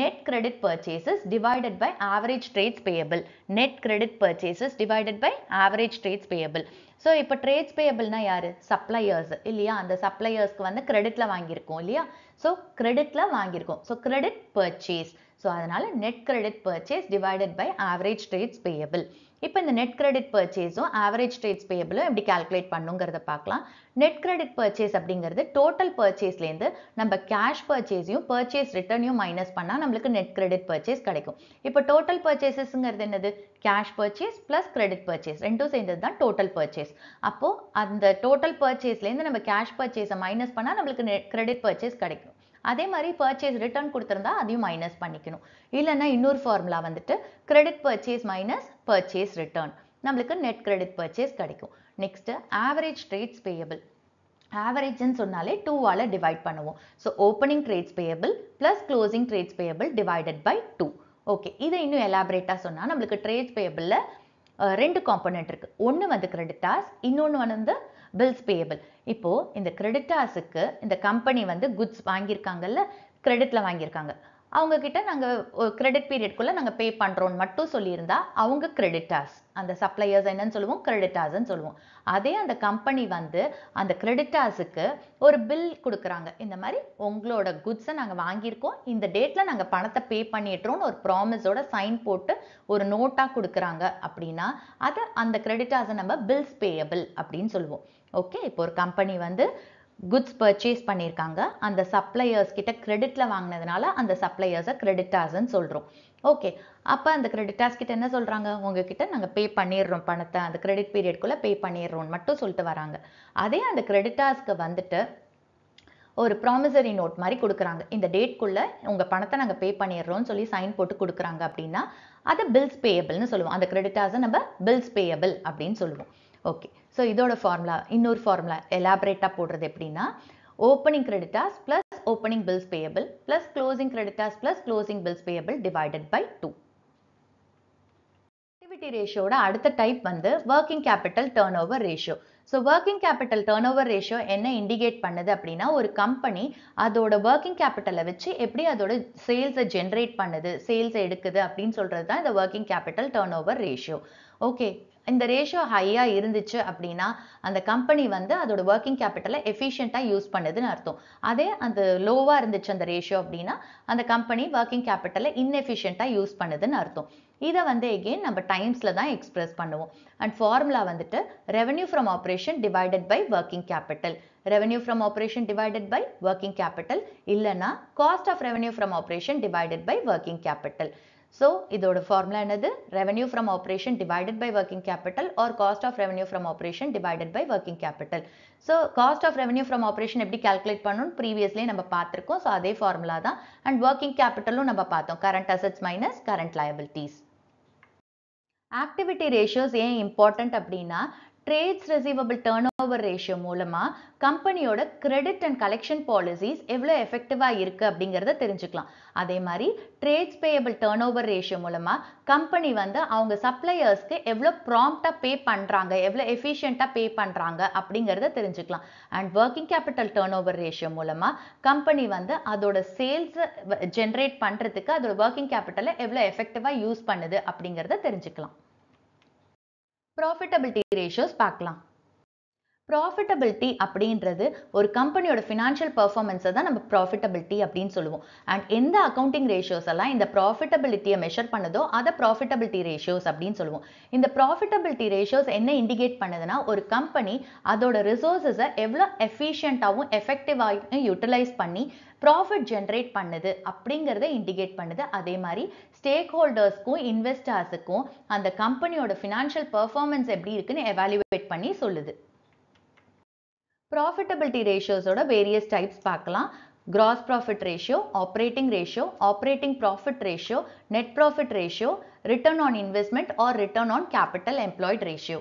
net credit purchases divided by average trades payable net credit purchases divided by average trades payable so இப்போ ட்ரேட்ஸ் பேயபிள்னா யார் சப்ளையர்ஸ் இல்லையா அந்த சப்ளையர்ஸ்க்கு வந்து கிரெடிட்டில் வாங்கியிருக்கோம் இல்லையா ஸோ கிரெடிட்டில் வாங்கியிருக்கோம் ஸோ கிரெடிட் பர்ச்சேஸ் ஸோ அதனால் net credit purchase divided by average trades payable இப்போ இந்த நெட் கிரெடிட் பர்ச்சேஸும் ஆவரேஜ் ட்ரேட்ஸ் பேயபிளும் எப்படி கால்குலேட் பண்ணுங்கிறத பார்க்கலாம் நெட் கிரெடிட் பர்ச்சேஸ் அப்படிங்கிறது டோட்டல் பர்ச்சேஸ்லேருந்து நம்ம கேஷ் பர்ச்சேஸையும் பர்ச்சேஸ் ரிட்டர்னையும் மைனஸ் பண்ணால் நம்மளுக்கு நெட் கிரெடிட் பர்ச்சேஸ் கிடைக்கும் இப்போ டோட்டல் பர்ச்சேசஸ்ங்கிறது என்னது cash purchase plus credit purchase ரெண்டும் சேர்ந்தது தான் டோட்டல் பர்ச்சேஸ் அப்போது அந்த டோட்டல் பர்ச்சேஸ்லேருந்து நம்ம கேஷ் பர்ச்சேஸை மைனஸ் பண்ணால் நம்மளுக்கு நெட் கிரெடிட் பர்ச்சேஸ் கிடைக்கும் அதே மாதிரி பர்ச்சேஸ் ரிட்டர்ன் கொடுத்துருந்தா அதையும் மைனஸ் பண்ணிக்கணும் இல்லைன்னா இன்னொரு ஃபார்முலா வந்துட்டு credit purchase minus purchase return நம்மளுக்கு நெட் கிரெடிட் பர்ச்சேஸ் கிடைக்கும் நெக்ஸ்ட்டு ஆவரேஜ் ட்ரேட்ஸ் பேயபிள் ஆவரேஜ்னு சொன்னாலே டூவால் டிவைட் பண்ணுவோம் so opening trades payable plus closing trades payable divided by two okay இதை இன்னும் எலாபரேட்டாக சொன்னால் நம்மளுக்கு ட்ரேட்ஸ் பேயபிளில் ரெண்டு காம்பனெண்ட் இருக்குது ஒன்று வந்து கிரெடிட்டாஸ் இன்னொன்று வந்து பில்ஸ் பேயபிள் இப்போது இந்த கிரெடிட்டாஸுக்கு இந்த கம்பெனி வந்து குட்ஸ் வாங்கியிருக்காங்கல்ல கிரெடிட்ல வாங்கியிருக்காங்க அவங்க அவங்கக்கிட்ட நாங்கள் கிரெடிட் பீரியட்குள்ள நாங்கள் பே பண்ணுறோன்னு மட்டும் சொல்லியிருந்தா அவங்க கிரெடிட்டாஸ் அந்த சப்ளையர்ஸ் என்னன்னு சொல்லுவோம் கிரெடிட்டாஸ்ன்னு சொல்லுவோம் அதே அந்த கம்பெனி வந்து அந்த கிரெடிட்டாஸுக்கு ஒரு பில் கொடுக்குறாங்க இந்த மாதிரி உங்களோட குட்ஸை நாங்கள் வாங்கியிருக்கோம் இந்த டேட்டில் நாங்கள் பணத்தை பே பண்ணிட்டுறோம்னு ஒரு ப்ராமிஸோட சைன் போட்டு ஒரு நோட்டாக கொடுக்குறாங்க அப்படின்னா அதை அந்த கிரெடிட்டாஸை நம்ம பில்ஸ் பேயபிள் அப்படின்னு சொல்லுவோம் ஓகே இப்போ ஒரு கம்பெனி வந்து குட்ஸ் பர்ச்சேஸ் பண்ணியிருக்காங்க அந்த சப்ளையர்ஸ் கிட்ட கிரெடிட்ல வாங்கினதுனால அந்த சப்ளையர்ஸை கிரெடிட்டார்ஸ்ன்னு சொல்கிறோம் ஓகே அப்போ அந்த கிரெடிட்டாஸ் கிட்ட என்ன சொல்கிறாங்க உங்ககிட்ட நாங்கள் பே பண்ணிடுறோம் பணத்தை அந்த கிரெடிட் பீரியட்குள்ளே பே பண்ணிடுறோம்னு மட்டும் சொல்லிட்டு வராங்க அதே அந்த கிரெடிட்டாஸ்க்கு வந்துட்டு ஒரு ப்ராமிசரி நோட் மாதிரி கொடுக்குறாங்க இந்த டேட்குள்ளே உங்கள் பணத்தை நாங்கள் பே பண்ணிடுறோம்னு சொல்லி சைன் போட்டு கொடுக்குறாங்க அப்படின்னா அதை பில்ஸ் பேயபிள்னு சொல்லுவோம் அந்த கிரெடிட்டார்ஸை நம்ம பில்ஸ் பேயபிள் அப்படின்னு சொல்லுவோம் ஓகே ஸோ இதோட ஃபார்முலா இன்னொரு ஃபார்முலா எலாபரேட்டாக போடுறது எப்படின்னா opening creditors plus opening bills payable plus closing creditors plus closing bills payable divided by two activity ரேஷியோட அடுத்த டைப் வந்து working capital turnover ratio so working capital turnover ratio என்ன indicate பண்ணுது அப்படின்னா ஒரு கம்பெனி அதோட working கேபிட்டலை வச்சு எப்படி அதோட சேல்ஸை ஜென்ரேட் பண்ணுது சேல்ஸை எடுக்குது அப்படின்னு சொல்கிறது தான் இந்த working capital turnover ratio okay இந்த ரேஷியோ ஹையாக இருந்துச்சு அப்படின்னா அந்த கம்பெனி வந்து அதோட ஒர்க்கிங் கேபிட்டலை எஃபிஷியண்ட்டாக யூஸ் பண்ணுதுன்னு அர்த்தம் அதே அந்த லோவாக இருந்துச்சு அந்த ரேஷியோ அப்படின்னா அந்த கம்பெனி ஒர்க்கிங் கேபிட்டலை இன்எஃபிஷியண்ட்டாக யூஸ் பண்ணுதுன்னு அர்த்தம் இதை வந்து எகெயின் நம்ம டைம்ஸில் தான் எக்ஸ்பிரஸ் பண்ணுவோம் அண்ட் ஃபார்முலா வந்துட்டு revenue from operation divided by working capital revenue from operation divided by working capital இல்லைனா cost of revenue from operation divided by working capital So, இதோட formula என்னது revenue from operation divided by working capital or cost of revenue from operation divided by working capital. So cost of revenue from operation எப்படி calculate பண்ணும் previously நம்ம பார்த்திருக்கும் so அதே formula தான் and working கேபிட்டலும் நம்ம பார்த்தும் current assets minus current liabilities activity ratios ஏன் important அப்படின்னா trades receivable turnover ratio மூலமாக கம்பெனியோட கிரெடிட் அண்ட் கலெக்ஷன் பாலிசிஸ் எவ்வளோ எஃபெக்டிவாக இருக்குது அப்படிங்கிறத தெரிஞ்சுக்கலாம் அதே மாதிரி trades payable turnover ratio மூலமாக கம்பெனி வந்து அவங்க சப்ளையர்ஸ்க்கு எவ்வளோ ப்ராம்ப்டாக பே பண்ணுறாங்க எவ்வளோ எஃபிஷியண்ட்டாக பே பண்ணுறாங்க அப்படிங்கிறத தெரிஞ்சுக்கலாம் and working capital turnover ratio மூலமாக கம்பெனி வந்து அதோட சேல்ஸை ஜென்ரேட் பண்ணுறதுக்கு அதோட ஒர்க்கிங் கேபிட்டலை எவ்வளோ எஃபெக்டிவாக யூஸ் பண்ணுது அப்படிங்கிறத தெரிஞ்சுக்கலாம் profitability ratios பார்க்கலாம் ப்ராஃபிட்டபிலிட்டி அப்படின்றது ஒரு கம்பெனியோட ஃபினான்ஷியல் பர்ஃபார்மன்ஸை தான் நம்ம ப்ராஃபிட்டபிலிட்டி அப்படின்னு சொல்லுவோம் அண்ட் எந்த அக்கௌண்டிங் ரேஷியோஸ் எல்லாம் இந்த ப்ராஃபிட்டபிலிட்டியை மெஷர் பண்ணதோ அதை ப்ராஃபிட்டபிலிட்டி ரேஷியோஸ் அப்படின்னு சொல்லுவோம் இந்த ப்ராஃபிட்டபிலிட்டி ரேஷியோஸ் என்ன இண்டிகேட் பண்ணுதுன்னா ஒரு கம்பெனி அதோட ரிசோர்ஸஸை எவ்வளோ எஃபிஷியண்ட்டாகவும் எஃபெக்டிவாகவும் யூட்டிலைஸ் பண்ணி ப்ராஃபிட் ஜென்ரேட் பண்ணுது அப்படிங்கிறத இண்டிகேட் பண்ணுது அதே மாதிரி ஸ்டேக் ஹோல்டர்ஸ்க்கும் இன்வெஸ்டர்ஸுக்கும் அந்த கம்பெனியோட ஃபினான்ஷியல் பர்ஃபார்மன்ஸ் எப்படி இருக்குன்னு எவாலுவேட் பண்ணி சொல்லுது ratios ரேஷியோஸோட வேரியஸ் டைப்ஸ் பார்க்கலாம் gross profit ratio ratio, ratio operating profit ratio net profit ratio return on investment or return on capital employed profitability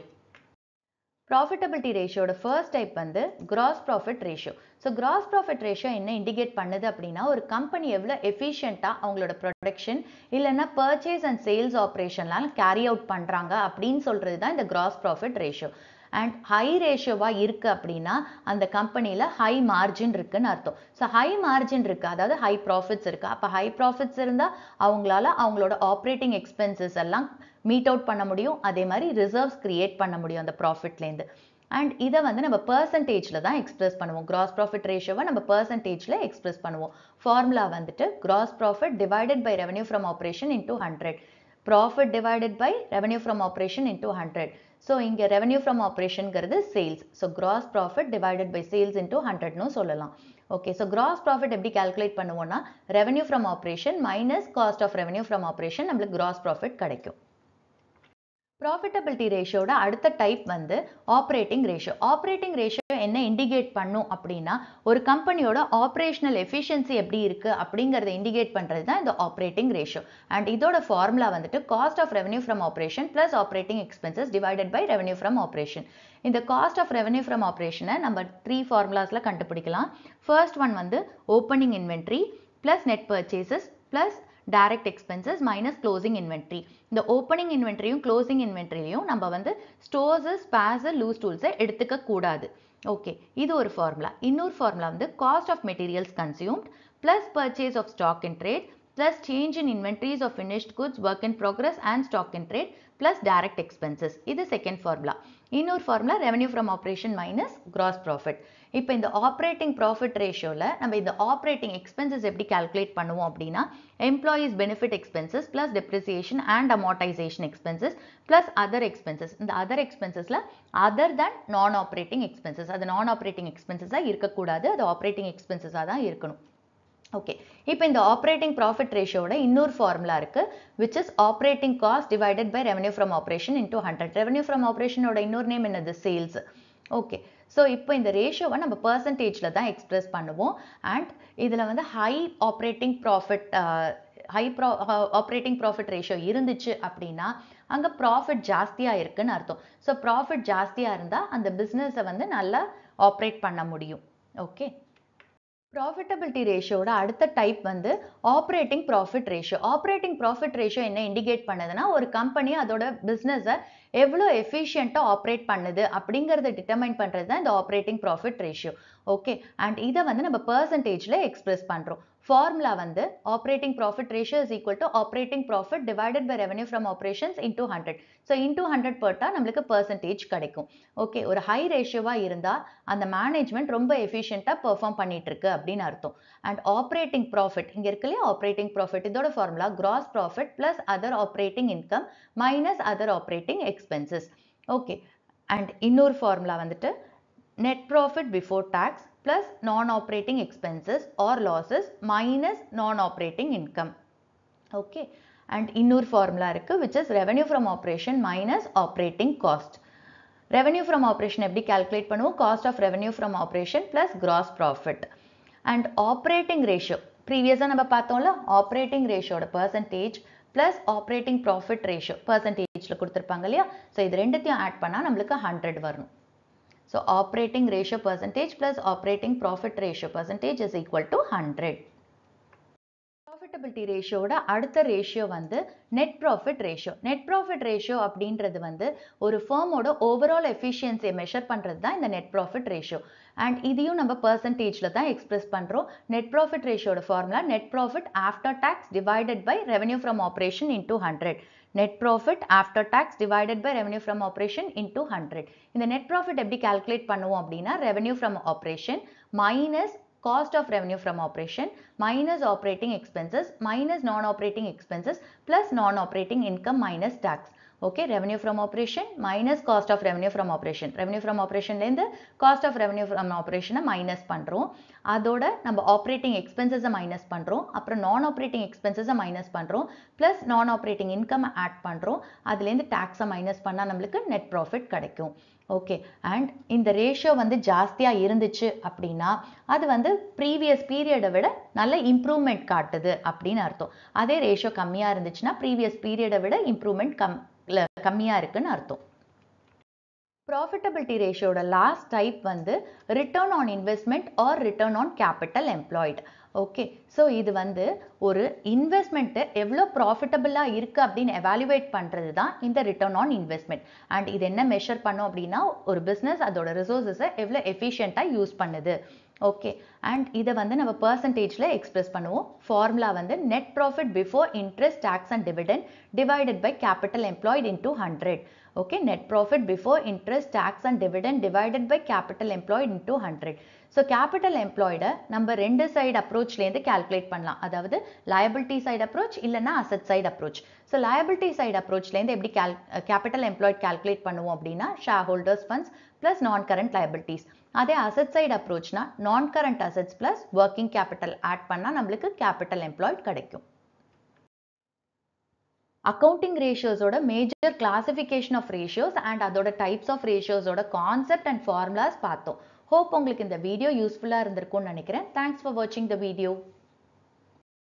profitability ரேஷியோட ஃபர்ஸ்ட் டைப் வந்து gross profit ratio so gross profit ratio என்ன indicate பண்ணுது அப்படின்னா ஒரு company எவ்வளோ எஃபிஷியண்ட்டாக அவங்களோட production இல்லைன்னா பர்ச்சேஸ் அண்ட் சேல்ஸ் ஆப்ரேஷன்லாம் கேரி அவுட் பண்ணுறாங்க அப்படின்னு சொல்கிறது தான் இந்த gross profit ratio. And high ரேஷியோவாக இருக்குது அப்படின்னா அந்த கம்பெனியில் ஹை மார்ஜின் இருக்குதுன்னு அர்த்தம் ஸோ ஹை மார்ஜின் இருக்குது அதாவது ஹை ப்ராஃபிட்ஸ் இருக்குது அப்போ ஹை ப்ராஃபிட்ஸ் இருந்தால் அவங்களால அவங்களோட ஆப்ரேட்டிங் எக்ஸ்பென்சஸ் எல்லாம் மீட் அவுட் பண்ண முடியும் அதே மாதிரி ரிசர்வ்ஸ் க்ரியேட் பண்ண முடியும் அந்த ப்ராஃபிட்லேருந்து அண்ட் இதை வந்து நம்ம பர்சன்டேஜில் தான் எக்ஸ்பிரஸ் பண்ணுவோம் கிராஸ் ப்ராஃபிட் ரேஷியோவை நம்ம பர்சன்டேஜில் எக்ஸ்பிரஸ் பண்ணுவோம் ஃபார்முலா வந்துட்டு gross profit divided by revenue from operation into hundred profit divided by revenue from operation into hundred so இங்கே ரெவன்யூ கருது sales. Sales so gross profit divided by sales 100 நும் சொல்லலாம் okay so gross profit எப்படி calculate பண்ணுவோன்னா revenue from operation minus cost of revenue from operation நம்மளுக்கு gross profit கிடைக்கும் profitability ரேஷியோட அடுத்த டைப் வந்து ஆப்ரேட்டிங் ratio. ஆப்ரேட்டிங் ratio என்ன இண்டிகேட் பண்ணும் அப்படின்னா ஒரு கம்பெனியோட ஆப்ரேஷனல் எஃபிஷியன்சி எப்படி இருக்குது அப்படிங்கிறத இண்டிகேட் பண்ணுறது தான் இந்த ஆப்ரேட்டிங் ரேஷியோ அண்ட் இதோட ஃபார்முலா வந்துட்டு cost of revenue from operation plus operating expenses divided by revenue from operation இந்த காஸ்ட் ஆஃப் ரெவன்யூ ஃப்ரம் ஆப்ரேஷனை நம்ம த்ரீ ஃபார்முலாஸில் கண்டுபிடிக்கலாம் ஃபர்ஸ்ட் ஒன் வந்து opening inventory plus net purchases plus direct expenses minus closing inventory இந்த opening இன்வென்ட்ரியும் closing இன்வென்ட்ரிலையும் நம்ம வந்து ஸ்டோர்ஸு ஸ்பேஸு லூஸ் டூல்ஸை எடுத்துக்க கூடாது ஓகே இது ஒரு ஃபார்முலா இன்னொரு ஃபார்முலா வந்து cost of materials consumed plus purchase of stock in trade plus change in inventories of finished goods work in progress and stock in trade plus direct expenses இது second formula இன்னொரு formula revenue from operation minus gross profit இப்போ இந்த operating profit ரேஷியோவில் நம்ம இந்த operating expenses எப்படி calculate பண்ணுவோம் அப்படின்னா employees benefit expenses plus depreciation and amortisation expenses plus other expenses இந்த அதர் எக்ஸ்பென்சஸில் other than non operating expenses அது நான் ஆப்ரேட்டிங் எக்ஸ்பென்சஸாக இருக்கக்கூடாது அது ஆப்ரேட்டிங் எக்ஸ்பென்சஸாக தான் இருக்கணும் ஓகே இப்போ இந்த ஆப்ரேட்டிங் ப்ராஃபிட் ரேஷியோட இன்னொரு ஃபார்முலா இருக்குது which is operating cost divided by revenue from operation into hundred revenue from ஆப்ரேஷனோட இன்னொரு நேம் என்னது சேல்ஸ் ஓகே ஸோ இப்போ இந்த ரேஷியோவை நம்ம பர்சன்டேஜில் தான் எக்ஸ்பிரஸ் பண்ணுவோம் அண்ட் இதில் வந்து ஹை ஆப்ரேட்டிங் ப்ராஃபிட் ஹை ப்ரா ஆப்ரேட்டிங் ப்ராஃபிட் ரேஷியோ இருந்துச்சு அப்படின்னா அங்கே ப்ராஃபிட் ஜாஸ்தியாக இருக்குன்னு அர்த்தம் ஸோ ப்ராஃபிட் ஜாஸ்தியாக இருந்தால் அந்த பிஸ்னஸை வந்து நல்லா ஆப்ரேட் பண்ண முடியும் ஓகே ப்ராஃபிட்டபிலிட்டி ரேஷியோட அடுத்த டைப் வந்து operating profit ratio operating profit ratio என்ன இண்டிகேட் பண்ணுதுன்னா ஒரு கம்பெனி அதோட பிஸ்னஸை எவ்வளோ எஃபிஷியண்ட்டாக ஆப்ரேட் பண்ணுது அப்படிங்கிறத டிட்டர்மைன் பண்ணுறது தான் இந்த operating profit ratio okay and இதை வந்து நம்ம பர்சன்டேஜில் எக்ஸ்பிரஸ் பண்ணுறோம் ஃபார்முலா வந்து operating profit ratio is equal to operating profit divided by revenue from operations into hundred so into hundred போட்டால் நம்மளுக்கு பர்சன்டேஜ் கிடைக்கும் ஓகே ஒரு ஹை ரேஷியோவாக இருந்தால் அந்த மேனேஜ்மெண்ட் ரொம்ப எஃபிஷியண்ட்டாக பெர்ஃபார்ம் பண்ணிட்டு இருக்கு அப்படின்னு அர்த்தம் அண்ட் ஆப்ரேட்டிங் ப்ராஃபிட் இங்கே இருக்கு இல்லையா ஆப்ரேட்டிங் ப்ராஃபிட் இதோட formula gross profit plus other operating income minus other operating expenses okay and இன்னொரு ஃபார்முலா வந்துட்டு net profit before tax plus non-operating expenses or losses minus non-operating income. Okay. And இன்னொரு formula இருக்கு which is revenue from operation minus operating cost. Revenue from operation எப்படி calculate பண்ணுவோம் cost of revenue from operation plus gross profit. And operating ratio previous நம்ம la operating ratio ஓட percentage plus operating profit ratio percentageல கொடுத்திருப்பாங்க இல்லையா so இது ரெண்டுத்தையும் add பண்ணால் நம்மளுக்கு 100 varnu. So operating ratio percentage plus operating profit ratio percentage is equal to 100. Profitability ரேஷியோட அடுத்த ரேஷியோ வந்து net profit ratio net profit ratio அப்படின்றது வந்து ஒரு ஃபேமோட ஓவரால் எஃபிஷியன்சியை மெஷர் பண்ணுறது தான் இந்த நெட் ப்ராஃபிட் ரேஷியோ அண்ட் இதையும் நம்ம பர்சன்டேஜில் தான் எக்ஸ்பிரஸ் பண்ணுறோம் நெட் ப்ராஃபிட் ரேஷியோட formula net profit after tax divided by revenue from operation into hundred net profit after tax divided by revenue from operation into 100. In the net profit எப்படி calculate பண்ணுவோம் அப்படின்னா revenue from operation minus cost of revenue from operation minus operating expenses minus non-operating expenses plus non-operating income minus tax. Okay revenue from operation minus cost of revenue from operation revenue from ஆப்ரேஷன்லேருந்து cost of revenue from ஆப்ரேஷனை minus பண்ணுறோம் அதோட நம்ம operating எக்ஸ்பென்சஸை minus பண்ணுறோம் அப்புறம் non operating எக்ஸ்பென்சஸை minus பண்ணுறோம் plus non operating income add பண்ணுறோம் அதுலேருந்து டேக்ஸை மைனஸ் பண்ணால் நம்மளுக்கு நெட் ப்ராஃபிட் கிடைக்கும் ஓகே அண்ட் இந்த ரேஷியோ வந்து ஜாஸ்தியாக இருந்துச்சு அப்படின்னா அது வந்து ப்ரீவியஸ் பீரியடை விட நல்ல இம்ப்ரூவ்மெண்ட் காட்டுது அப்படின்னு அர்த்தம் அதே ரேஷியோ கம்மியாக இருந்துச்சுன்னா ப்ரீவியஸ் பீரியடை விட இம்ப்ரூவ்மெண்ட் கம் கம்மியாக இருக்குன்னு அர்த்தம் ப்ராஃபிட்டபிலிட்டி ரேஷியோட லாஸ்ட் டைப் வந்து return on investment or return on capital employed okay so இது வந்து ஒரு இன்வெஸ்ட்மெண்ட்டு எவ்வளோ ப்ராஃபிட்டபிளாக இருக்குது அப்படின்னு எவாலுவேட் பண்ணுறது தான் இந்த ரிட்டர்ன் ஆன் இன்வெஸ்ட்மெண்ட் அண்ட் இது என்ன மெஷர் பண்ணோம் அப்படின்னா ஒரு பிஸ்னஸ் அதோட ரிசோர்ஸஸை எவ்வளோ எஃபிஷியண்ட்டாக யூஸ் பண்ணுது ஓகே அண்ட் இதை வந்து நம்ம பர்சன்டேஜில் எக்ஸ்பிரஸ் பண்ணுவோம் ஃபார்முலா வந்து net profit before interest tax and dividend divided by capital employed into hundred okay net profit before interest tax and dividend divided by capital employed into hundred so capital எம்ப்ளாய்டை நம்ம ரெண்டு side அப்ரோச்லேருந்து calculate பண்ணலாம் அதாவது liability side approach இல்லைனா asset side approach so liability side அப்ரோச்லேருந்து எப்படி கேல் கேபிட்டல் எம்ப்ளாய்ட் கேல்குலேட் பண்ணுவோம் அப்படின்னா share holders funds plus non current liabilities அதே அசட் சைடு அப்ரோச்னா non current assets plus working capital add பண்ணால் நம்மளுக்கு கேபிட்டல் எம்ப்ளாய்ட் கிடைக்கும் அக்கௌண்டிங் ரேஷியோஸோட major classification of ratios and அதோட டைப்ஸ் ஆஃப் ரேஷியோஸோட கான்செப்ட் அண்ட் ஃபார்முலாஸ் பார்த்தோம் ஹோப் உங்களுக்கு இந்த வீடியோ யூஸ்ஃபுல்லாக இருந்திருக்கும்னு நினைக்கிறேன் தேங்க்ஸ் ஃபார் வாட்சிங் த வீடியோ